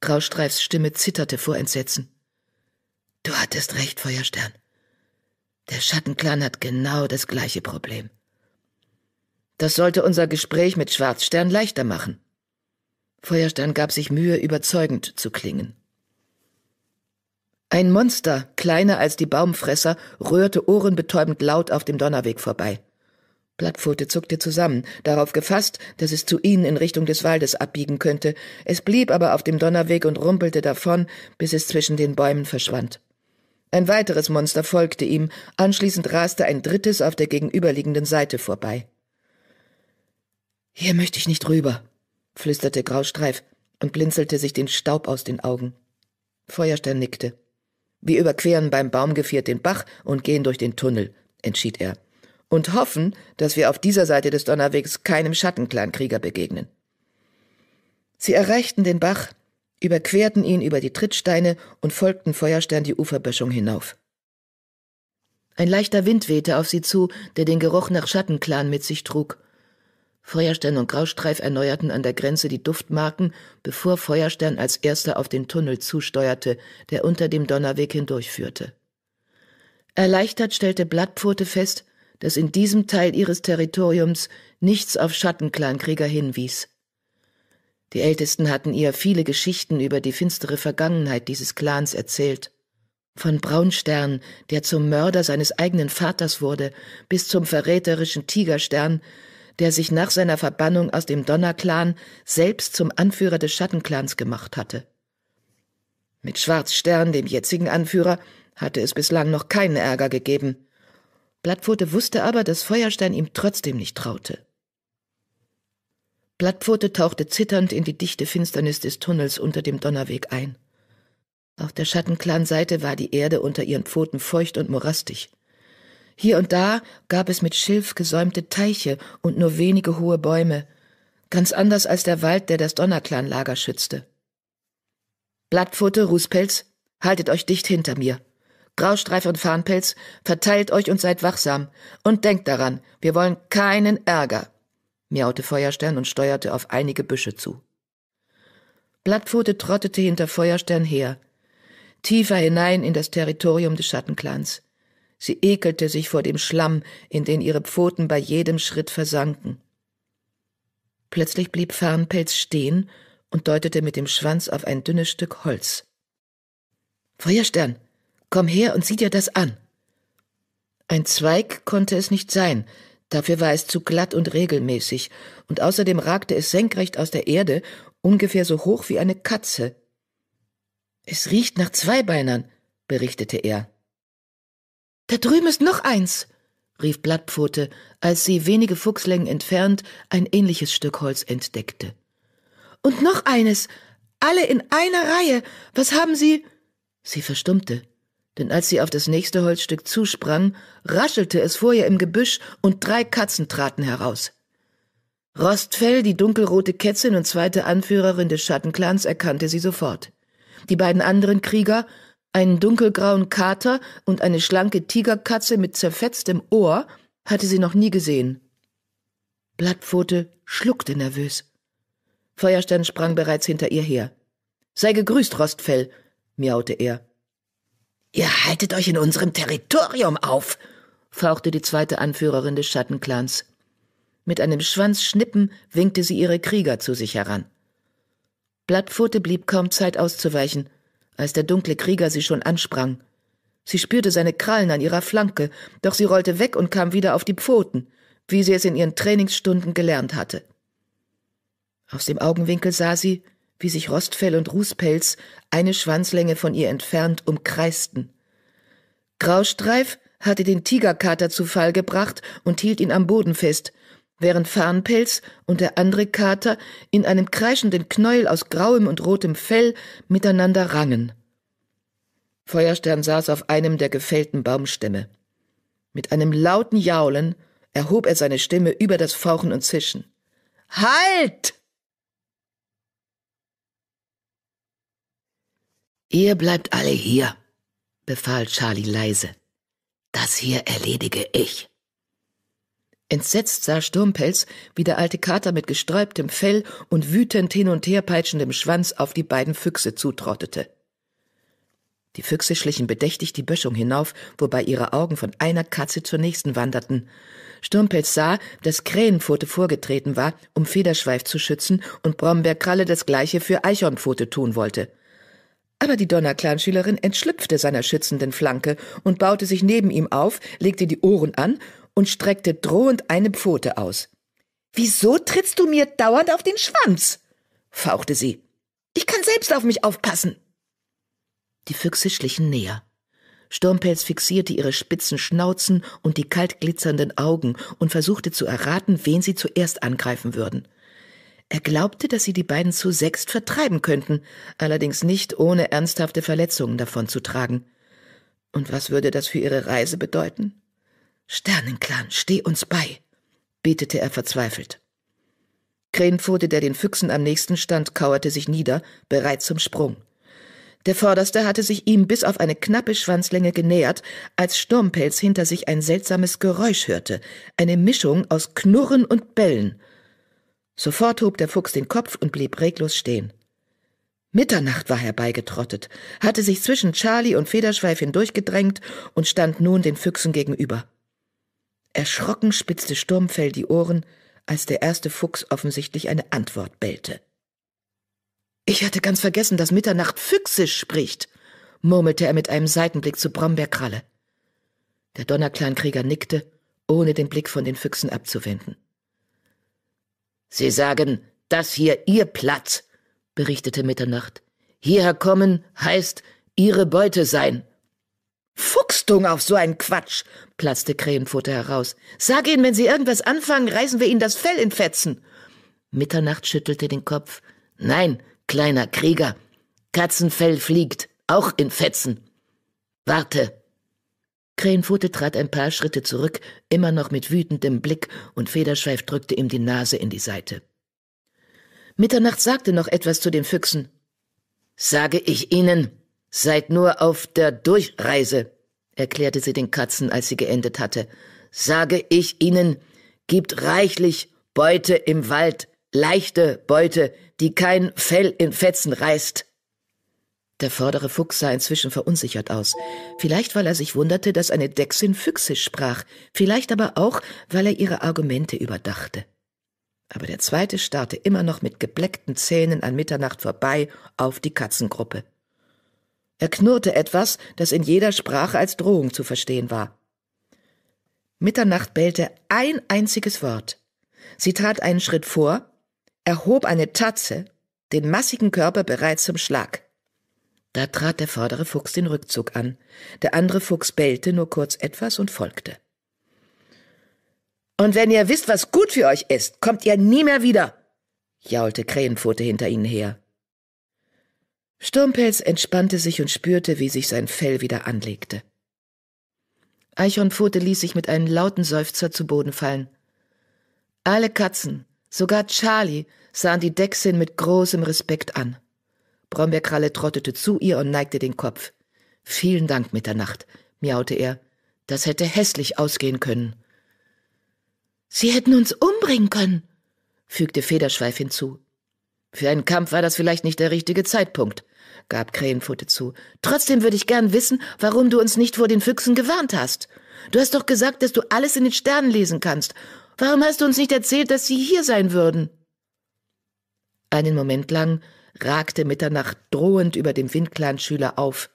Graustreifs Stimme zitterte vor Entsetzen. Du hattest recht, Feuerstern. Der Schattenclan hat genau das gleiche Problem. Das sollte unser Gespräch mit Schwarzstern leichter machen. Feuerstern gab sich Mühe, überzeugend zu klingen. Ein Monster, kleiner als die Baumfresser, röhrte ohrenbetäubend laut auf dem Donnerweg vorbei. Blattpfote zuckte zusammen, darauf gefasst, dass es zu ihnen in Richtung des Waldes abbiegen könnte. Es blieb aber auf dem Donnerweg und rumpelte davon, bis es zwischen den Bäumen verschwand. Ein weiteres Monster folgte ihm, anschließend raste ein drittes auf der gegenüberliegenden Seite vorbei. Hier möchte ich nicht rüber, flüsterte Graustreif und blinzelte sich den Staub aus den Augen. Feuerstein nickte. Wir überqueren beim Baumgevier den Bach und gehen durch den Tunnel, entschied er und hoffen, dass wir auf dieser Seite des Donnerwegs keinem Schattenkleinkrieger begegnen. Sie erreichten den Bach, überquerten ihn über die Trittsteine und folgten Feuerstern die Uferböschung hinauf. Ein leichter Wind wehte auf sie zu, der den Geruch nach Schattenclan mit sich trug. Feuerstern und Graustreif erneuerten an der Grenze die Duftmarken, bevor Feuerstern als erster auf den Tunnel zusteuerte, der unter dem Donnerweg hindurchführte. Erleichtert stellte Blattpfote fest, dass in diesem Teil ihres Territoriums nichts auf Schattenklankriger hinwies. Die Ältesten hatten ihr viele Geschichten über die finstere Vergangenheit dieses Clans erzählt. Von Braunstern, der zum Mörder seines eigenen Vaters wurde, bis zum verräterischen Tigerstern, der sich nach seiner Verbannung aus dem Donnerclan selbst zum Anführer des Schattenclans gemacht hatte. Mit Schwarzstern, dem jetzigen Anführer, hatte es bislang noch keinen Ärger gegeben. Blattpfote wusste aber, dass Feuerstein ihm trotzdem nicht traute. Blattpfote tauchte zitternd in die dichte Finsternis des Tunnels unter dem Donnerweg ein. Auf der schattenklaren Seite war die Erde unter ihren Pfoten feucht und morastig. Hier und da gab es mit Schilf gesäumte Teiche und nur wenige hohe Bäume, ganz anders als der Wald, der das donnerclan schützte. Blattpfote, Rußpelz, haltet euch dicht hinter mir, Braustreife und Farnpelz, verteilt euch und seid wachsam. Und denkt daran, wir wollen keinen Ärger, miaute Feuerstern und steuerte auf einige Büsche zu. Blattpfote trottete hinter Feuerstern her, tiefer hinein in das Territorium des Schattenclans. Sie ekelte sich vor dem Schlamm, in den ihre Pfoten bei jedem Schritt versanken. Plötzlich blieb Farnpelz stehen und deutete mit dem Schwanz auf ein dünnes Stück Holz. Feuerstern, Komm her und sieh dir das an. Ein Zweig konnte es nicht sein, dafür war es zu glatt und regelmäßig, und außerdem ragte es senkrecht aus der Erde, ungefähr so hoch wie eine Katze. Es riecht nach Zweibeinern, berichtete er. Da drüben ist noch eins, rief Blattpfote, als sie wenige Fuchslängen entfernt ein ähnliches Stück Holz entdeckte. Und noch eines, alle in einer Reihe. Was haben Sie? Sie verstummte denn als sie auf das nächste Holzstück zusprang, raschelte es vor ihr im Gebüsch und drei Katzen traten heraus. Rostfell, die dunkelrote Kätzin und zweite Anführerin des Schattenclans, erkannte sie sofort. Die beiden anderen Krieger, einen dunkelgrauen Kater und eine schlanke Tigerkatze mit zerfetztem Ohr, hatte sie noch nie gesehen. Blattpfote schluckte nervös. Feuerstein sprang bereits hinter ihr her. Sei gegrüßt, Rostfell, miaute er. Ihr haltet euch in unserem Territorium auf, fauchte die zweite Anführerin des Schattenclans. Mit einem Schwanzschnippen winkte sie ihre Krieger zu sich heran. Blattpfote blieb kaum Zeit auszuweichen, als der dunkle Krieger sie schon ansprang. Sie spürte seine Krallen an ihrer Flanke, doch sie rollte weg und kam wieder auf die Pfoten, wie sie es in ihren Trainingsstunden gelernt hatte. Aus dem Augenwinkel sah sie, wie sich Rostfell und Rußpelz eine Schwanzlänge von ihr entfernt umkreisten. Graustreif hatte den Tigerkater zu Fall gebracht und hielt ihn am Boden fest, während Farnpelz und der andere Kater in einem kreischenden Knäuel aus grauem und rotem Fell miteinander rangen. Feuerstern saß auf einem der gefällten Baumstämme. Mit einem lauten Jaulen erhob er seine Stimme über das Fauchen und Zischen. Halt! Ihr bleibt alle hier, befahl Charlie leise. Das hier erledige ich. Entsetzt sah Sturmpelz, wie der alte Kater mit gesträubtem Fell und wütend hin und her peitschendem Schwanz auf die beiden Füchse zutrottete. Die Füchse schlichen bedächtig die Böschung hinauf, wobei ihre Augen von einer Katze zur nächsten wanderten. Sturmpelz sah, dass Krähenpfote vorgetreten war, um Federschweif zu schützen, und Brombeerkralle das gleiche für Eichhornpfote tun wollte. Aber die Donnerkleinschülerin entschlüpfte seiner schützenden Flanke und baute sich neben ihm auf, legte die Ohren an und streckte drohend eine Pfote aus. Wieso trittst du mir dauernd auf den Schwanz? fauchte sie. Ich kann selbst auf mich aufpassen. Die Füchse schlichen näher. Sturmpelz fixierte ihre spitzen Schnauzen und die kalt glitzernden Augen und versuchte zu erraten, wen sie zuerst angreifen würden. Er glaubte, dass sie die beiden zu sechst vertreiben könnten, allerdings nicht ohne ernsthafte Verletzungen davonzutragen. Und was würde das für ihre Reise bedeuten? Sternenclan, steh uns bei, betete er verzweifelt. Krähenpfote, der den Füchsen am nächsten stand, kauerte sich nieder, bereit zum Sprung. Der Vorderste hatte sich ihm bis auf eine knappe Schwanzlänge genähert, als Sturmpelz hinter sich ein seltsames Geräusch hörte, eine Mischung aus Knurren und Bellen. Sofort hob der Fuchs den Kopf und blieb reglos stehen. Mitternacht war herbeigetrottet, hatte sich zwischen Charlie und Federschweif hindurchgedrängt und stand nun den Füchsen gegenüber. Erschrocken spitzte Sturmfell die Ohren, als der erste Fuchs offensichtlich eine Antwort bellte. Ich hatte ganz vergessen, dass Mitternacht füchsisch spricht, murmelte er mit einem Seitenblick zu Brombeerkralle. Der Donnerkleinkrieger nickte, ohne den Blick von den Füchsen abzuwenden. Sie sagen, das hier Ihr Platz, berichtete Mitternacht. Hierher kommen heißt Ihre Beute sein. Fuchstung auf so einen Quatsch, platzte Krähenfutter heraus. Sag Ihnen, wenn Sie irgendwas anfangen, reißen wir Ihnen das Fell in Fetzen. Mitternacht schüttelte den Kopf. Nein, kleiner Krieger. Katzenfell fliegt, auch in Fetzen. Warte, Krähenfutte trat ein paar Schritte zurück, immer noch mit wütendem Blick, und Federschweif drückte ihm die Nase in die Seite. Mitternacht sagte noch etwas zu den Füchsen. Sage ich Ihnen, seid nur auf der Durchreise, erklärte sie den Katzen, als sie geendet hatte. Sage ich Ihnen, gibt reichlich Beute im Wald, leichte Beute, die kein Fell in Fetzen reißt. Der vordere Fuchs sah inzwischen verunsichert aus. Vielleicht, weil er sich wunderte, dass eine Dechsin Füchsisch sprach, vielleicht aber auch, weil er ihre Argumente überdachte. Aber der zweite starrte immer noch mit gebleckten Zähnen an Mitternacht vorbei auf die Katzengruppe. Er knurrte etwas, das in jeder Sprache als Drohung zu verstehen war. Mitternacht bellte ein einziges Wort. Sie tat einen Schritt vor, erhob eine Tatze, den massigen Körper bereit zum Schlag. Da trat der vordere Fuchs den Rückzug an, der andere Fuchs bellte nur kurz etwas und folgte. Und wenn ihr wisst, was gut für euch ist, kommt ihr nie mehr wieder, jaulte Krähenpfote hinter ihnen her. Sturmpelz entspannte sich und spürte, wie sich sein Fell wieder anlegte. Eichhornpfote ließ sich mit einem lauten Seufzer zu Boden fallen. Alle Katzen, sogar Charlie, sahen die Dechsin mit großem Respekt an. Brombeerkralle trottete zu ihr und neigte den Kopf. Vielen Dank, Mitternacht, miaute er. Das hätte hässlich ausgehen können. Sie hätten uns umbringen können, fügte Federschweif hinzu. Für einen Kampf war das vielleicht nicht der richtige Zeitpunkt, gab Krähenfutte zu. Trotzdem würde ich gern wissen, warum du uns nicht vor den Füchsen gewarnt hast. Du hast doch gesagt, dass du alles in den Sternen lesen kannst. Warum hast du uns nicht erzählt, dass sie hier sein würden? Einen Moment lang ragte Mitternacht drohend über dem Windclan-Schüler auf.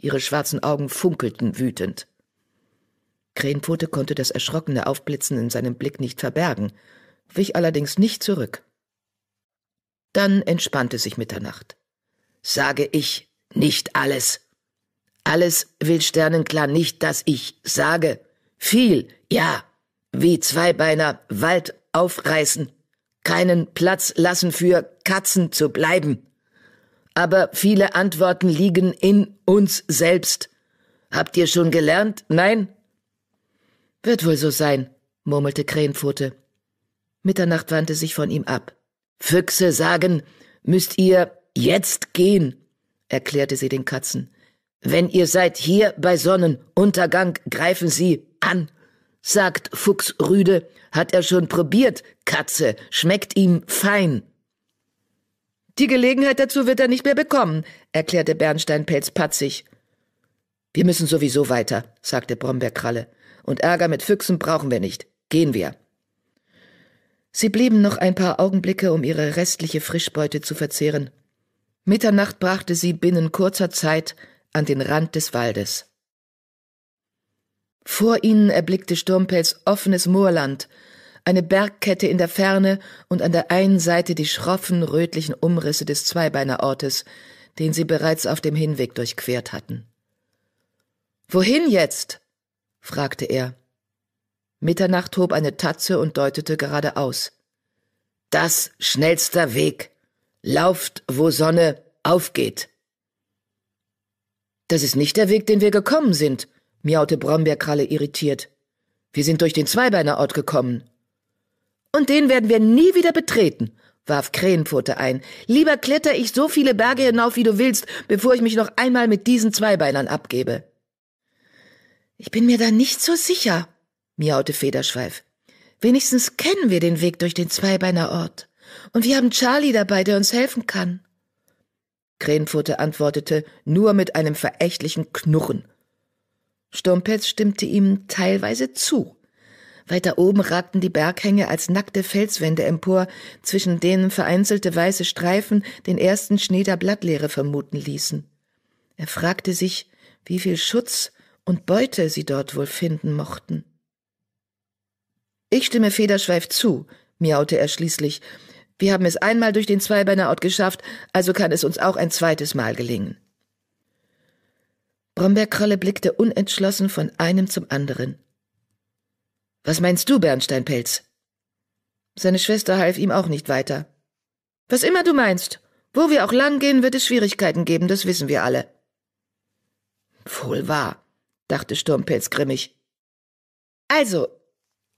Ihre schwarzen Augen funkelten wütend. Krähenpfote konnte das erschrockene Aufblitzen in seinem Blick nicht verbergen, wich allerdings nicht zurück. Dann entspannte sich Mitternacht. Sage ich, nicht alles. Alles will Sternenklar nicht, dass ich sage. Viel, ja, wie Zweibeiner Wald aufreißen, keinen Platz lassen für Katzen zu bleiben aber viele Antworten liegen in uns selbst. Habt ihr schon gelernt? Nein? Wird wohl so sein, murmelte Krähenpfote. Mitternacht wandte sich von ihm ab. Füchse sagen, müsst ihr jetzt gehen, erklärte sie den Katzen. Wenn ihr seid hier bei Sonnenuntergang, greifen sie an. Sagt Fuchs Rüde, hat er schon probiert, Katze, schmeckt ihm fein. Die Gelegenheit dazu wird er nicht mehr bekommen, erklärte Bernsteinpelz patzig. Wir müssen sowieso weiter, sagte Brombeerkralle. Und Ärger mit Füchsen brauchen wir nicht. Gehen wir. Sie blieben noch ein paar Augenblicke, um ihre restliche Frischbeute zu verzehren. Mitternacht brachte sie binnen kurzer Zeit an den Rand des Waldes. Vor ihnen erblickte Sturmpelz offenes Moorland eine Bergkette in der Ferne und an der einen Seite die schroffen, rötlichen Umrisse des Zweibeinerortes, den sie bereits auf dem Hinweg durchquert hatten. Wohin jetzt? fragte er. Mitternacht hob eine Tatze und deutete geradeaus. Das schnellster Weg. Lauft, wo Sonne aufgeht. Das ist nicht der Weg, den wir gekommen sind, miaute Brombeerkralle irritiert. Wir sind durch den Zweibeinerort gekommen. Und den werden wir nie wieder betreten, warf Krähenpfote ein. Lieber kletter ich so viele Berge hinauf, wie du willst, bevor ich mich noch einmal mit diesen Zweibeinern abgebe. Ich bin mir da nicht so sicher, miaute Federschweif. Wenigstens kennen wir den Weg durch den Zweibeinerort. Und wir haben Charlie dabei, der uns helfen kann. Krähenpfote antwortete nur mit einem verächtlichen Knurren. Sturmpetz stimmte ihm teilweise zu, weiter oben ragten die Berghänge als nackte Felswände empor, zwischen denen vereinzelte weiße Streifen den ersten Schnee der Blattleere vermuten ließen. Er fragte sich, wie viel Schutz und Beute sie dort wohl finden mochten. Ich stimme Federschweif zu, miaute er schließlich. Wir haben es einmal durch den Zweibeiner-Ort geschafft, also kann es uns auch ein zweites Mal gelingen. Brombeerkrolle blickte unentschlossen von einem zum anderen. Was meinst du, Bernsteinpelz? Seine Schwester half ihm auch nicht weiter. Was immer du meinst. Wo wir auch lang gehen, wird es Schwierigkeiten geben, das wissen wir alle. Wohl wahr, dachte Sturmpelz grimmig. Also,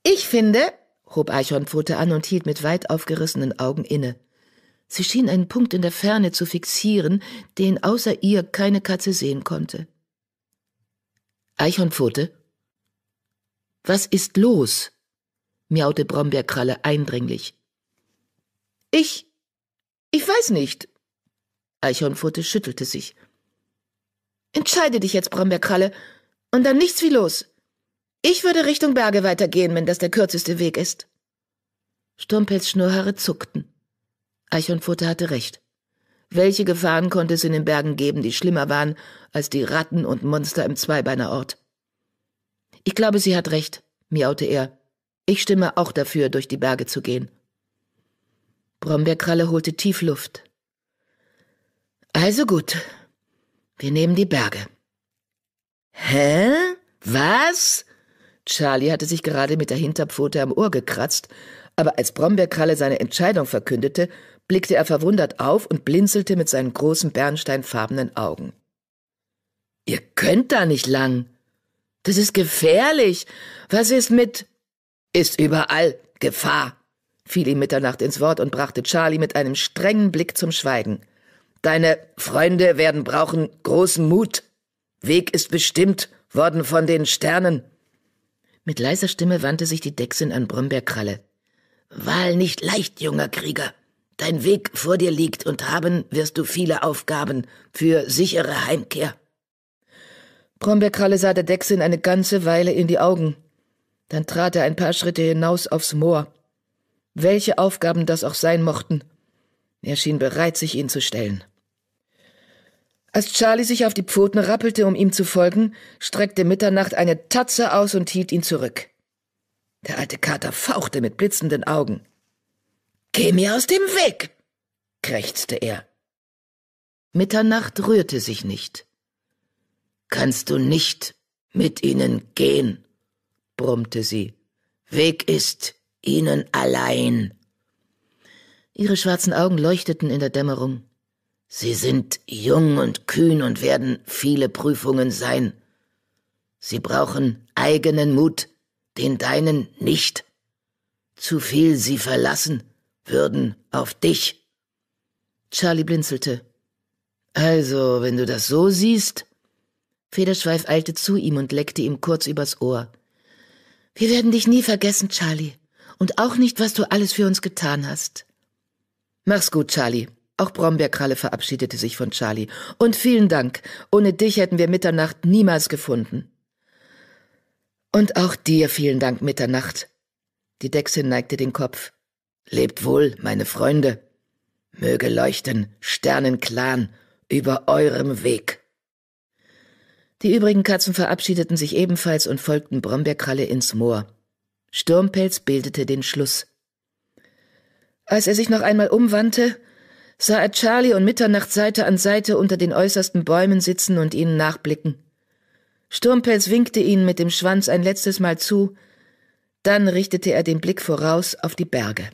ich finde, hob Eichhornpfote an und hielt mit weit aufgerissenen Augen inne. Sie schien einen Punkt in der Ferne zu fixieren, den außer ihr keine Katze sehen konnte. Eichhornpfote was ist los? miaute Brombeerkralle eindringlich. Ich. Ich weiß nicht. Eichhornfurte schüttelte sich. Entscheide dich jetzt, Brombeerkralle, und dann nichts wie los. Ich würde Richtung Berge weitergehen, wenn das der kürzeste Weg ist. Stompels Schnurrhaare zuckten. Eichhornfurte hatte recht. Welche Gefahren konnte es in den Bergen geben, die schlimmer waren als die Ratten und Monster im Zweibeinerort? Ich glaube, sie hat recht, miaute er. Ich stimme auch dafür, durch die Berge zu gehen. Brombeerkralle holte tief Luft. Also gut, wir nehmen die Berge. Hä? Was? Charlie hatte sich gerade mit der Hinterpfote am Ohr gekratzt, aber als Brombeerkralle seine Entscheidung verkündete, blickte er verwundert auf und blinzelte mit seinen großen bernsteinfarbenen Augen. Ihr könnt da nicht lang, das ist gefährlich. Was ist mit? Ist überall Gefahr, fiel ihm Mitternacht ins Wort und brachte Charlie mit einem strengen Blick zum Schweigen. Deine Freunde werden brauchen großen Mut. Weg ist bestimmt worden von den Sternen. Mit leiser Stimme wandte sich die Dechsin an Brombeerkralle. Wahl nicht leicht, junger Krieger. Dein Weg vor dir liegt und haben wirst du viele Aufgaben für sichere Heimkehr. Brombeerkralle sah der Dechsin eine ganze Weile in die Augen. Dann trat er ein paar Schritte hinaus aufs Moor. Welche Aufgaben das auch sein mochten, er schien bereit, sich ihnen zu stellen. Als Charlie sich auf die Pfoten rappelte, um ihm zu folgen, streckte Mitternacht eine Tatze aus und hielt ihn zurück. Der alte Kater fauchte mit blitzenden Augen. Geh mir aus dem Weg! krächzte er. Mitternacht rührte sich nicht kannst du nicht mit ihnen gehen, brummte sie. Weg ist ihnen allein. Ihre schwarzen Augen leuchteten in der Dämmerung. Sie sind jung und kühn und werden viele Prüfungen sein. Sie brauchen eigenen Mut, den deinen nicht. Zu viel sie verlassen würden auf dich. Charlie blinzelte. Also, wenn du das so siehst, Federschweif eilte zu ihm und leckte ihm kurz übers Ohr. Wir werden dich nie vergessen, Charlie, und auch nicht, was du alles für uns getan hast. Mach's gut, Charlie. Auch Brombeerkralle verabschiedete sich von Charlie. Und vielen Dank. Ohne dich hätten wir Mitternacht niemals gefunden. Und auch dir vielen Dank, Mitternacht. Die Dechsin neigte den Kopf. Lebt wohl, meine Freunde. Möge leuchten, sternenklar, über eurem Weg. Die übrigen Katzen verabschiedeten sich ebenfalls und folgten Brombeerkralle ins Moor. Sturmpelz bildete den Schluss. Als er sich noch einmal umwandte, sah er Charlie und Mitternacht Seite an Seite unter den äußersten Bäumen sitzen und ihnen nachblicken. Sturmpelz winkte ihnen mit dem Schwanz ein letztes Mal zu, dann richtete er den Blick voraus auf die Berge.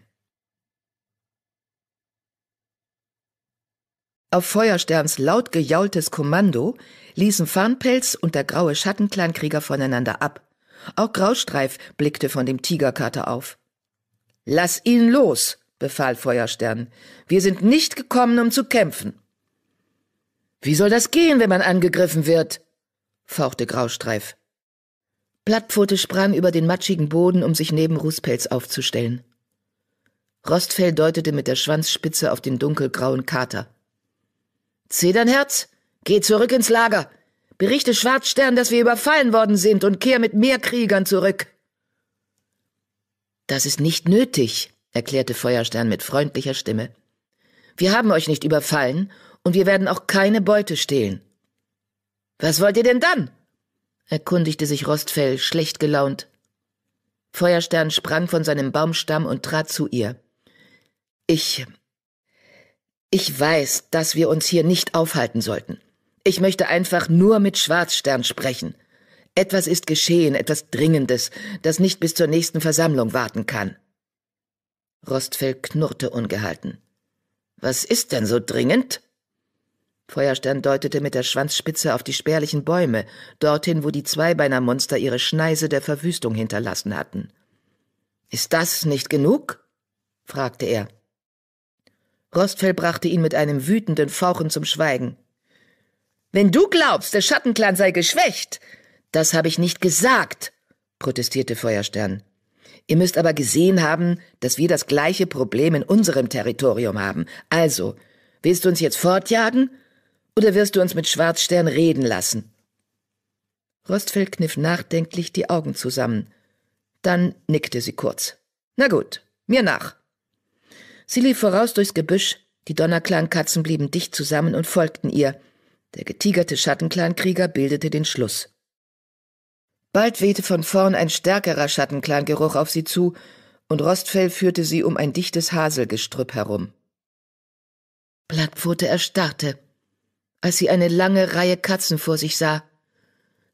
Auf Feuersterns laut gejaultes Kommando ließen Farnpelz und der graue Schattenkleinkrieger voneinander ab. Auch Graustreif blickte von dem Tigerkater auf. Lass ihn los, befahl Feuerstern. Wir sind nicht gekommen, um zu kämpfen. Wie soll das gehen, wenn man angegriffen wird? fauchte Graustreif. Plattpfote sprang über den matschigen Boden, um sich neben Rußpelz aufzustellen. Rostfell deutete mit der Schwanzspitze auf den dunkelgrauen Kater. Zedernherz, geh zurück ins Lager. Berichte Schwarzstern, dass wir überfallen worden sind und kehr mit mehr Kriegern zurück. Das ist nicht nötig, erklärte Feuerstern mit freundlicher Stimme. Wir haben euch nicht überfallen und wir werden auch keine Beute stehlen. Was wollt ihr denn dann? erkundigte sich Rostfell, schlecht gelaunt. Feuerstern sprang von seinem Baumstamm und trat zu ihr. Ich ich weiß, dass wir uns hier nicht aufhalten sollten. Ich möchte einfach nur mit Schwarzstern sprechen. Etwas ist geschehen, etwas Dringendes, das nicht bis zur nächsten Versammlung warten kann. Rostfell knurrte ungehalten. Was ist denn so dringend? Feuerstern deutete mit der Schwanzspitze auf die spärlichen Bäume, dorthin, wo die Zweibeinermonster ihre Schneise der Verwüstung hinterlassen hatten. Ist das nicht genug? fragte er. Rostfell brachte ihn mit einem wütenden Fauchen zum Schweigen. Wenn du glaubst, der Schattenclan sei geschwächt, das habe ich nicht gesagt, protestierte Feuerstern. Ihr müsst aber gesehen haben, dass wir das gleiche Problem in unserem Territorium haben. Also, willst du uns jetzt fortjagen oder wirst du uns mit Schwarzstern reden lassen? Rostfeld kniff nachdenklich die Augen zusammen. Dann nickte sie kurz. Na gut, mir nach. Sie lief voraus durchs Gebüsch, die donnerclan blieben dicht zusammen und folgten ihr. Der getigerte schattenclan bildete den Schluss. Bald wehte von vorn ein stärkerer schattenclan auf sie zu, und Rostfell führte sie um ein dichtes Haselgestrüpp herum. Blattpfote erstarrte, als sie eine lange Reihe Katzen vor sich sah.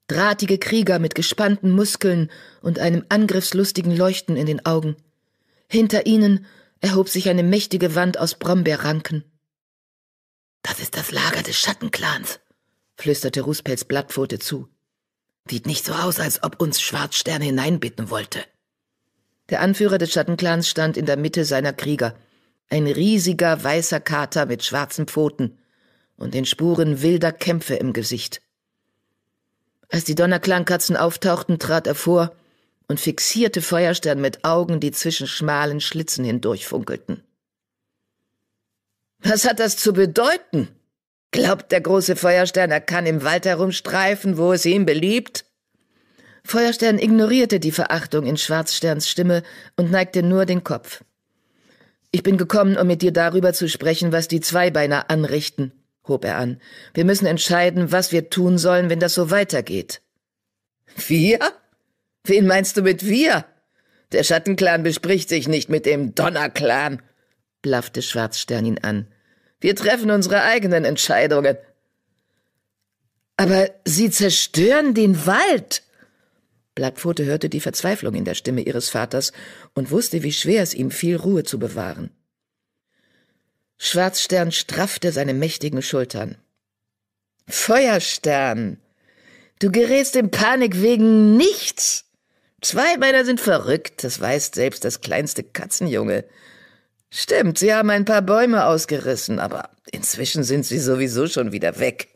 Drahtige Krieger mit gespannten Muskeln und einem angriffslustigen Leuchten in den Augen. Hinter ihnen erhob sich eine mächtige Wand aus Brombeerranken. Das ist das Lager des Schattenclans, flüsterte Ruspels Blattpfote zu. Sieht nicht so aus, als ob uns Schwarzstern hineinbitten wollte. Der Anführer des Schattenclans stand in der Mitte seiner Krieger, ein riesiger weißer Kater mit schwarzen Pfoten und den Spuren wilder Kämpfe im Gesicht. Als die Donnerklangkatzen auftauchten, trat er vor und fixierte Feuerstern mit Augen, die zwischen schmalen Schlitzen hindurch funkelten. Was hat das zu bedeuten? Glaubt der große Feuerstern, er kann im Wald herumstreifen, wo es ihm beliebt? Feuerstern ignorierte die Verachtung in Schwarzsterns Stimme und neigte nur den Kopf. Ich bin gekommen, um mit dir darüber zu sprechen, was die Zweibeiner anrichten, hob er an. Wir müssen entscheiden, was wir tun sollen, wenn das so weitergeht. Wir? Wen meinst du mit wir? Der Schattenclan bespricht sich nicht mit dem Donnerclan, blaffte Schwarzstern ihn an. Wir treffen unsere eigenen Entscheidungen. Aber sie zerstören den Wald. Blattpfote hörte die Verzweiflung in der Stimme ihres Vaters und wusste, wie schwer es ihm fiel, Ruhe zu bewahren. Schwarzstern straffte seine mächtigen Schultern. Feuerstern, du gerätst in Panik wegen nichts. Zwei meiner sind verrückt, das weiß selbst das kleinste Katzenjunge. Stimmt, sie haben ein paar Bäume ausgerissen, aber inzwischen sind sie sowieso schon wieder weg.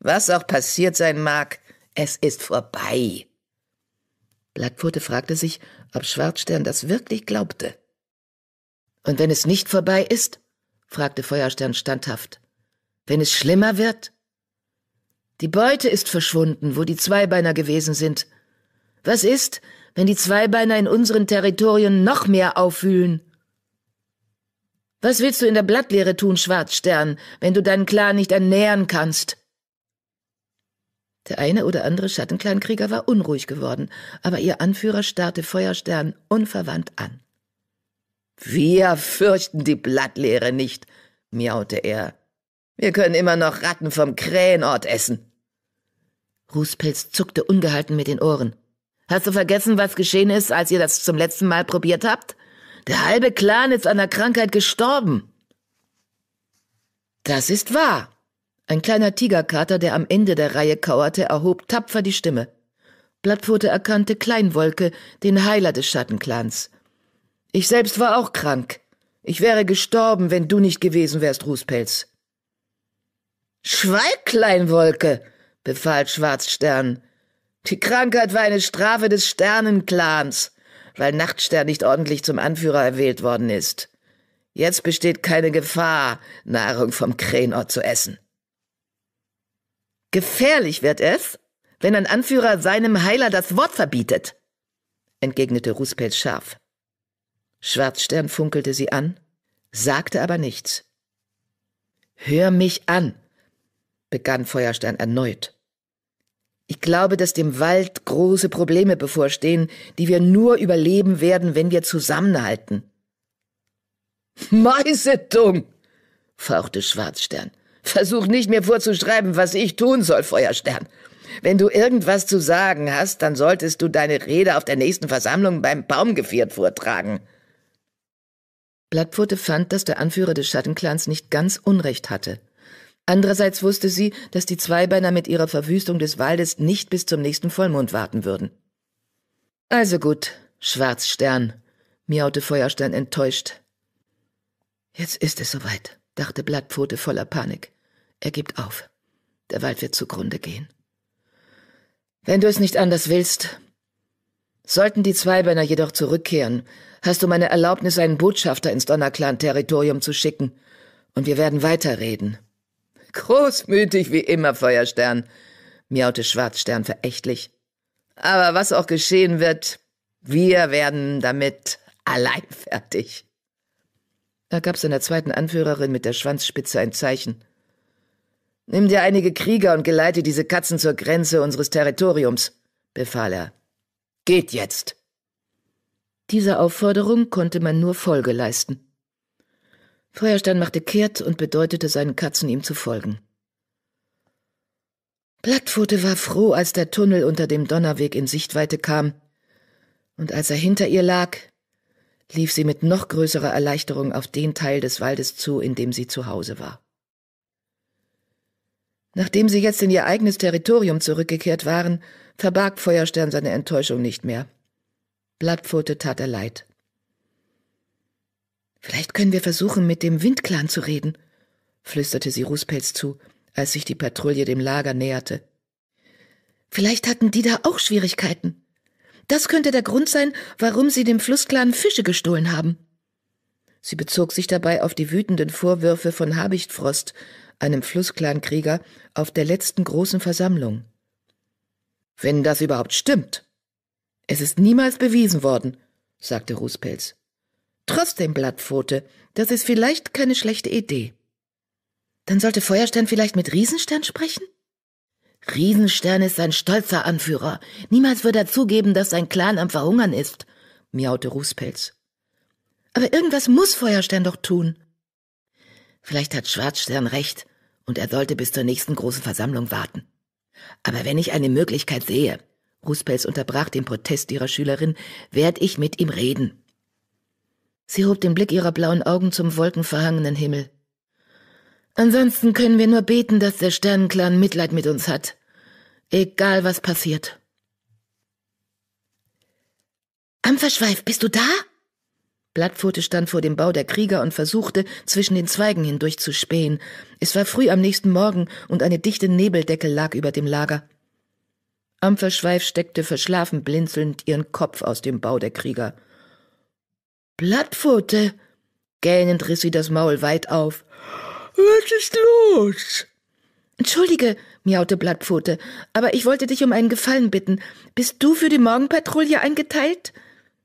Was auch passiert sein mag, es ist vorbei. Blattpfote fragte sich, ob Schwarzstern das wirklich glaubte. Und wenn es nicht vorbei ist? fragte Feuerstern standhaft. Wenn es schlimmer wird? Die Beute ist verschwunden, wo die Zweibeiner gewesen sind. Was ist, wenn die Zweibeiner in unseren Territorien noch mehr aufwühlen. Was willst du in der Blattlehre tun, Schwarzstern, wenn du deinen Clan nicht ernähren kannst? Der eine oder andere Schattenkleinkrieger war unruhig geworden, aber ihr Anführer starrte Feuerstern unverwandt an. Wir fürchten die Blattlehre nicht, miaute er. Wir können immer noch Ratten vom Krähenort essen. Rußpelz zuckte ungehalten mit den Ohren. Hast du vergessen, was geschehen ist, als ihr das zum letzten Mal probiert habt? Der halbe Clan ist an der Krankheit gestorben. Das ist wahr. Ein kleiner Tigerkater, der am Ende der Reihe kauerte, erhob tapfer die Stimme. Blattpfote erkannte Kleinwolke, den Heiler des Schattenclans. Ich selbst war auch krank. Ich wäre gestorben, wenn du nicht gewesen wärst, Rußpelz. Schweig, Kleinwolke, befahl Schwarzstern. Die Krankheit war eine Strafe des Sternenclans, weil Nachtstern nicht ordentlich zum Anführer erwählt worden ist. Jetzt besteht keine Gefahr, Nahrung vom Krähenort zu essen. Gefährlich wird es, wenn ein Anführer seinem Heiler das Wort verbietet, entgegnete Ruspels scharf. Schwarzstern funkelte sie an, sagte aber nichts. Hör mich an, begann Feuerstein erneut. Ich glaube, dass dem Wald große Probleme bevorstehen, die wir nur überleben werden, wenn wir zusammenhalten. Meisetung! fauchte Schwarzstern. Versuch nicht mir vorzuschreiben, was ich tun soll, Feuerstern. Wenn du irgendwas zu sagen hast, dann solltest du deine Rede auf der nächsten Versammlung beim Baumgeviert vortragen. Blattpfote fand, dass der Anführer des Schattenclans nicht ganz Unrecht hatte. Andererseits wusste sie, dass die Zweibeiner mit ihrer Verwüstung des Waldes nicht bis zum nächsten Vollmond warten würden. Also gut, Schwarzstern, miaute Feuerstein enttäuscht. Jetzt ist es soweit, dachte Blattpfote voller Panik. Er gibt auf. Der Wald wird zugrunde gehen. Wenn du es nicht anders willst. Sollten die Zweibeiner jedoch zurückkehren, hast du meine Erlaubnis, einen Botschafter ins Donnerclan-Territorium zu schicken, und wir werden weiterreden. Großmütig wie immer, Feuerstern, miaute Schwarzstern verächtlich. Aber was auch geschehen wird, wir werden damit allein fertig. Er gab seiner zweiten Anführerin mit der Schwanzspitze ein Zeichen. Nimm dir einige Krieger und geleite diese Katzen zur Grenze unseres Territoriums, befahl er. Geht jetzt! Dieser Aufforderung konnte man nur Folge leisten. Feuerstein machte kehrt und bedeutete seinen Katzen, ihm zu folgen. Blattpfote war froh, als der Tunnel unter dem Donnerweg in Sichtweite kam, und als er hinter ihr lag, lief sie mit noch größerer Erleichterung auf den Teil des Waldes zu, in dem sie zu Hause war. Nachdem sie jetzt in ihr eigenes Territorium zurückgekehrt waren, verbarg Feuerstern seine Enttäuschung nicht mehr. Blattpfote tat er leid. Vielleicht können wir versuchen, mit dem Windclan zu reden, flüsterte sie Rußpelz zu, als sich die Patrouille dem Lager näherte. Vielleicht hatten die da auch Schwierigkeiten. Das könnte der Grund sein, warum sie dem Flussclan Fische gestohlen haben. Sie bezog sich dabei auf die wütenden Vorwürfe von Habichtfrost, einem Flussclan-Krieger, auf der letzten großen Versammlung. Wenn das überhaupt stimmt. Es ist niemals bewiesen worden, sagte Rußpelz. Trotzdem Blattpfote, das ist vielleicht keine schlechte Idee. Dann sollte Feuerstern vielleicht mit Riesenstern sprechen? Riesenstern ist ein stolzer Anführer. Niemals wird er zugeben, dass sein Clan am Verhungern ist, miaute Rußpelz. Aber irgendwas muss Feuerstern doch tun. Vielleicht hat Schwarzstern recht und er sollte bis zur nächsten großen Versammlung warten. Aber wenn ich eine Möglichkeit sehe, Rußpelz unterbrach den Protest ihrer Schülerin, werd ich mit ihm reden. Sie hob den Blick ihrer blauen Augen zum wolkenverhangenen Himmel. Ansonsten können wir nur beten, dass der Sternenclan Mitleid mit uns hat. Egal was passiert. Ampferschweif, bist du da? Blattpfote stand vor dem Bau der Krieger und versuchte, zwischen den Zweigen hindurch zu spähen. Es war früh am nächsten Morgen und eine dichte Nebeldecke lag über dem Lager. Ampferschweif steckte verschlafen blinzelnd ihren Kopf aus dem Bau der Krieger. Blattpfote! Gähnend riss sie das Maul weit auf. Was ist los? Entschuldige, miaute Blattpfote, aber ich wollte dich um einen Gefallen bitten. Bist du für die Morgenpatrouille eingeteilt?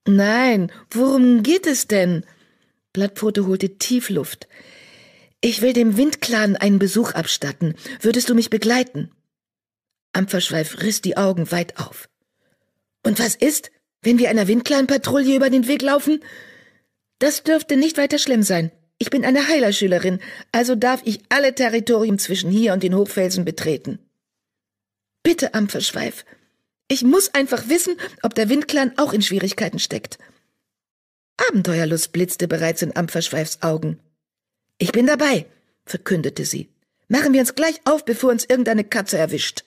Nein, worum geht es denn? Blattpfote holte tief Luft. Ich will dem Windclan einen Besuch abstatten. Würdest du mich begleiten? Ampferschweif riss die Augen weit auf. Und was ist, wenn wir einer Windclan-Patrouille über den Weg laufen? Das dürfte nicht weiter schlimm sein. Ich bin eine Heilerschülerin, also darf ich alle Territorien zwischen hier und den Hochfelsen betreten. Bitte, Ampferschweif. Ich muss einfach wissen, ob der Windclan auch in Schwierigkeiten steckt. Abenteuerlust blitzte bereits in Ampferschweifs Augen. Ich bin dabei, verkündete sie. Machen wir uns gleich auf, bevor uns irgendeine Katze erwischt.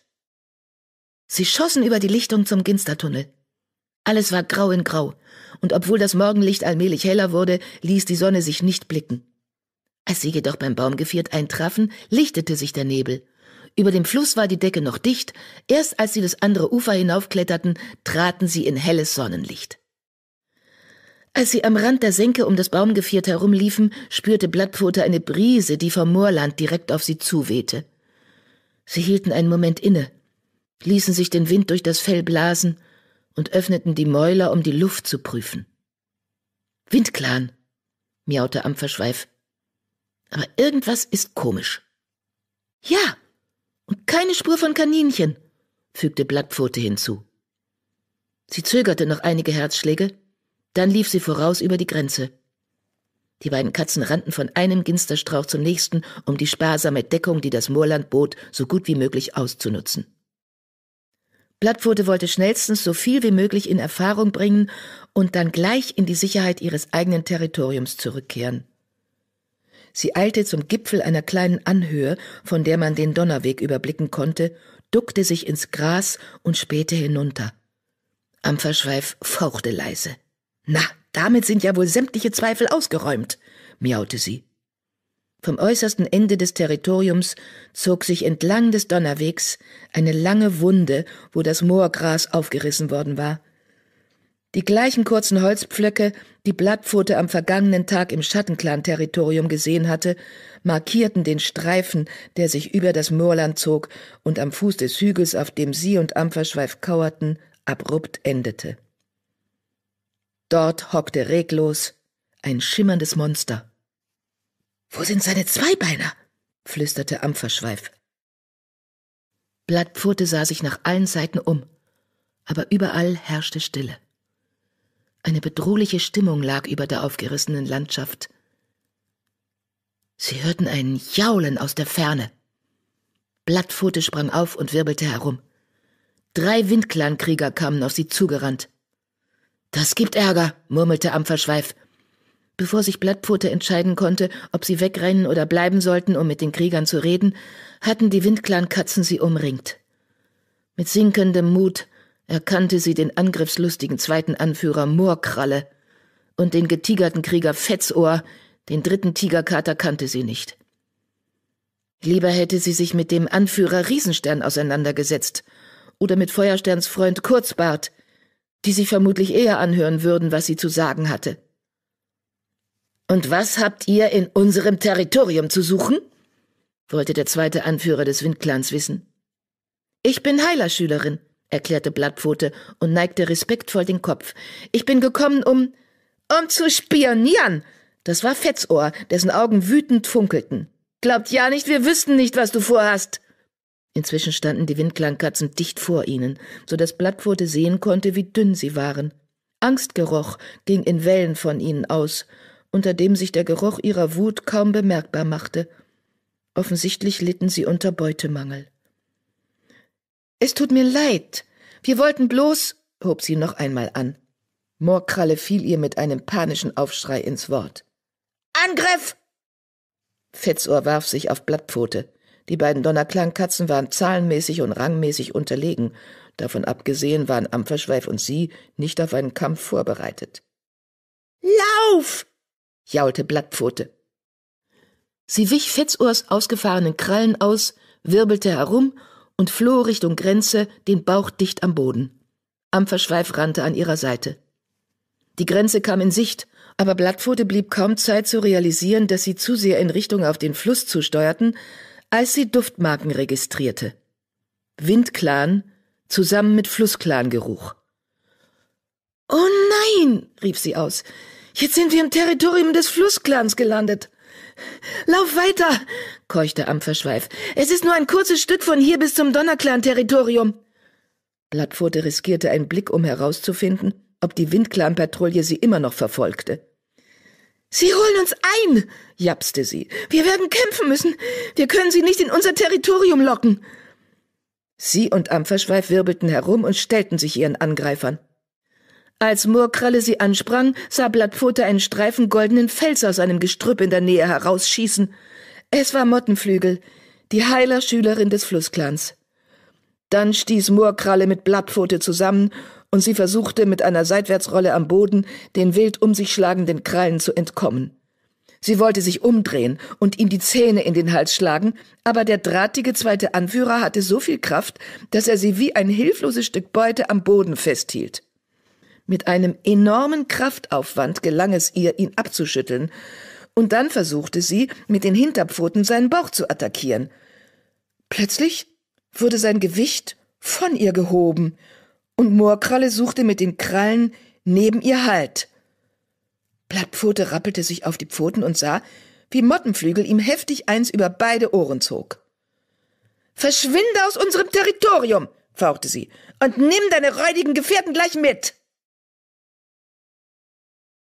Sie schossen über die Lichtung zum Ginstertunnel. Alles war grau in grau, und obwohl das Morgenlicht allmählich heller wurde, ließ die Sonne sich nicht blicken. Als sie jedoch beim Baumgeviert eintrafen, lichtete sich der Nebel. Über dem Fluss war die Decke noch dicht, erst als sie das andere Ufer hinaufkletterten, traten sie in helles Sonnenlicht. Als sie am Rand der Senke um das Baumgeviert herumliefen, spürte Blattpfote eine Brise, die vom Moorland direkt auf sie zuwehte. Sie hielten einen Moment inne, ließen sich den Wind durch das Fell blasen und öffneten die Mäuler, um die Luft zu prüfen. Windclan, miaute Ampferschweif. Aber irgendwas ist komisch. Ja, und keine Spur von Kaninchen, fügte Blattpfote hinzu. Sie zögerte noch einige Herzschläge, dann lief sie voraus über die Grenze. Die beiden Katzen rannten von einem Ginsterstrauch zum nächsten, um die sparsame Deckung, die das Moorland bot, so gut wie möglich auszunutzen. Blattpfote wollte schnellstens so viel wie möglich in Erfahrung bringen und dann gleich in die Sicherheit ihres eigenen Territoriums zurückkehren. Sie eilte zum Gipfel einer kleinen Anhöhe, von der man den Donnerweg überblicken konnte, duckte sich ins Gras und spähte hinunter. Am fauchte leise. Na, damit sind ja wohl sämtliche Zweifel ausgeräumt, miaute sie. Vom äußersten Ende des Territoriums zog sich entlang des Donnerwegs eine lange Wunde, wo das Moorgras aufgerissen worden war. Die gleichen kurzen Holzpflöcke, die Blattpfote am vergangenen Tag im Schattenclan-Territorium gesehen hatte, markierten den Streifen, der sich über das Moorland zog und am Fuß des Hügels, auf dem sie und Ampferschweif kauerten, abrupt endete. Dort hockte reglos ein schimmerndes Monster. Wo sind seine Zweibeiner? flüsterte Ampferschweif. Blattpfote sah sich nach allen Seiten um, aber überall herrschte Stille. Eine bedrohliche Stimmung lag über der aufgerissenen Landschaft. Sie hörten ein Jaulen aus der Ferne. Blattpfote sprang auf und wirbelte herum. Drei Windklankrieger kamen auf sie zugerannt. Das gibt Ärger, murmelte Ampferschweif. Bevor sich Blattpfote entscheiden konnte, ob sie wegrennen oder bleiben sollten, um mit den Kriegern zu reden, hatten die Windklankatzen sie umringt. Mit sinkendem Mut erkannte sie den angriffslustigen zweiten Anführer Moorkralle und den getigerten Krieger Fetzohr, den dritten Tigerkater kannte sie nicht. Lieber hätte sie sich mit dem Anführer Riesenstern auseinandergesetzt oder mit Feuersterns Freund Kurzbart, die sich vermutlich eher anhören würden, was sie zu sagen hatte. Und was habt ihr in unserem Territorium zu suchen? wollte der zweite Anführer des Windclans wissen. Ich bin Heilerschülerin, erklärte Blattpfote und neigte respektvoll den Kopf. Ich bin gekommen, um. um zu spionieren! Das war Fetzohr, dessen Augen wütend funkelten. Glaubt ja nicht, wir wüssten nicht, was du vorhast! Inzwischen standen die Windklangkatzen dicht vor ihnen, so dass Blattpfote sehen konnte, wie dünn sie waren. Angstgeruch ging in Wellen von ihnen aus, unter dem sich der Geruch ihrer Wut kaum bemerkbar machte. Offensichtlich litten sie unter Beutemangel. Es tut mir leid. Wir wollten bloß, hob sie noch einmal an. Moorkralle fiel ihr mit einem panischen Aufschrei ins Wort. Angriff! Fetzohr warf sich auf Blattpfote. Die beiden Donnerklangkatzen waren zahlenmäßig und rangmäßig unterlegen. Davon abgesehen waren Ampferschweif und sie nicht auf einen Kampf vorbereitet. Lauf! jaulte Blattpfote. Sie wich Fetzurs ausgefahrenen Krallen aus, wirbelte herum und floh Richtung Grenze, den Bauch dicht am Boden. Amferschweif rannte an ihrer Seite. Die Grenze kam in Sicht, aber Blattpfote blieb kaum Zeit zu realisieren, dass sie zu sehr in Richtung auf den Fluss zusteuerten, als sie Duftmarken registrierte. Windklan zusammen mit Flussklangeruch. Oh nein, rief sie aus. Jetzt sind wir im Territorium des Flussclans gelandet. Lauf weiter, keuchte Ampferschweif. Es ist nur ein kurzes Stück von hier bis zum Donnerclan-Territorium. Blattpfote riskierte einen Blick, um herauszufinden, ob die Windclan-Patrouille sie immer noch verfolgte. Sie holen uns ein, japste sie. Wir werden kämpfen müssen. Wir können sie nicht in unser Territorium locken. Sie und Ampferschweif wirbelten herum und stellten sich ihren Angreifern. Als Moorkralle sie ansprang, sah Blattpfote einen Streifen goldenen Fels aus einem Gestrüpp in der Nähe herausschießen. Es war Mottenflügel, die heiler Schülerin des Flussclans. Dann stieß Moorkralle mit Blattpfote zusammen und sie versuchte mit einer Seitwärtsrolle am Boden den wild um sich schlagenden Krallen zu entkommen. Sie wollte sich umdrehen und ihm die Zähne in den Hals schlagen, aber der drahtige zweite Anführer hatte so viel Kraft, dass er sie wie ein hilfloses Stück Beute am Boden festhielt. Mit einem enormen Kraftaufwand gelang es ihr, ihn abzuschütteln, und dann versuchte sie, mit den Hinterpfoten seinen Bauch zu attackieren. Plötzlich wurde sein Gewicht von ihr gehoben, und Moorkralle suchte mit den Krallen neben ihr Halt. Blattpfote rappelte sich auf die Pfoten und sah, wie Mottenflügel ihm heftig eins über beide Ohren zog. Verschwinde aus unserem Territorium, fauchte sie, und nimm deine räudigen Gefährten gleich mit.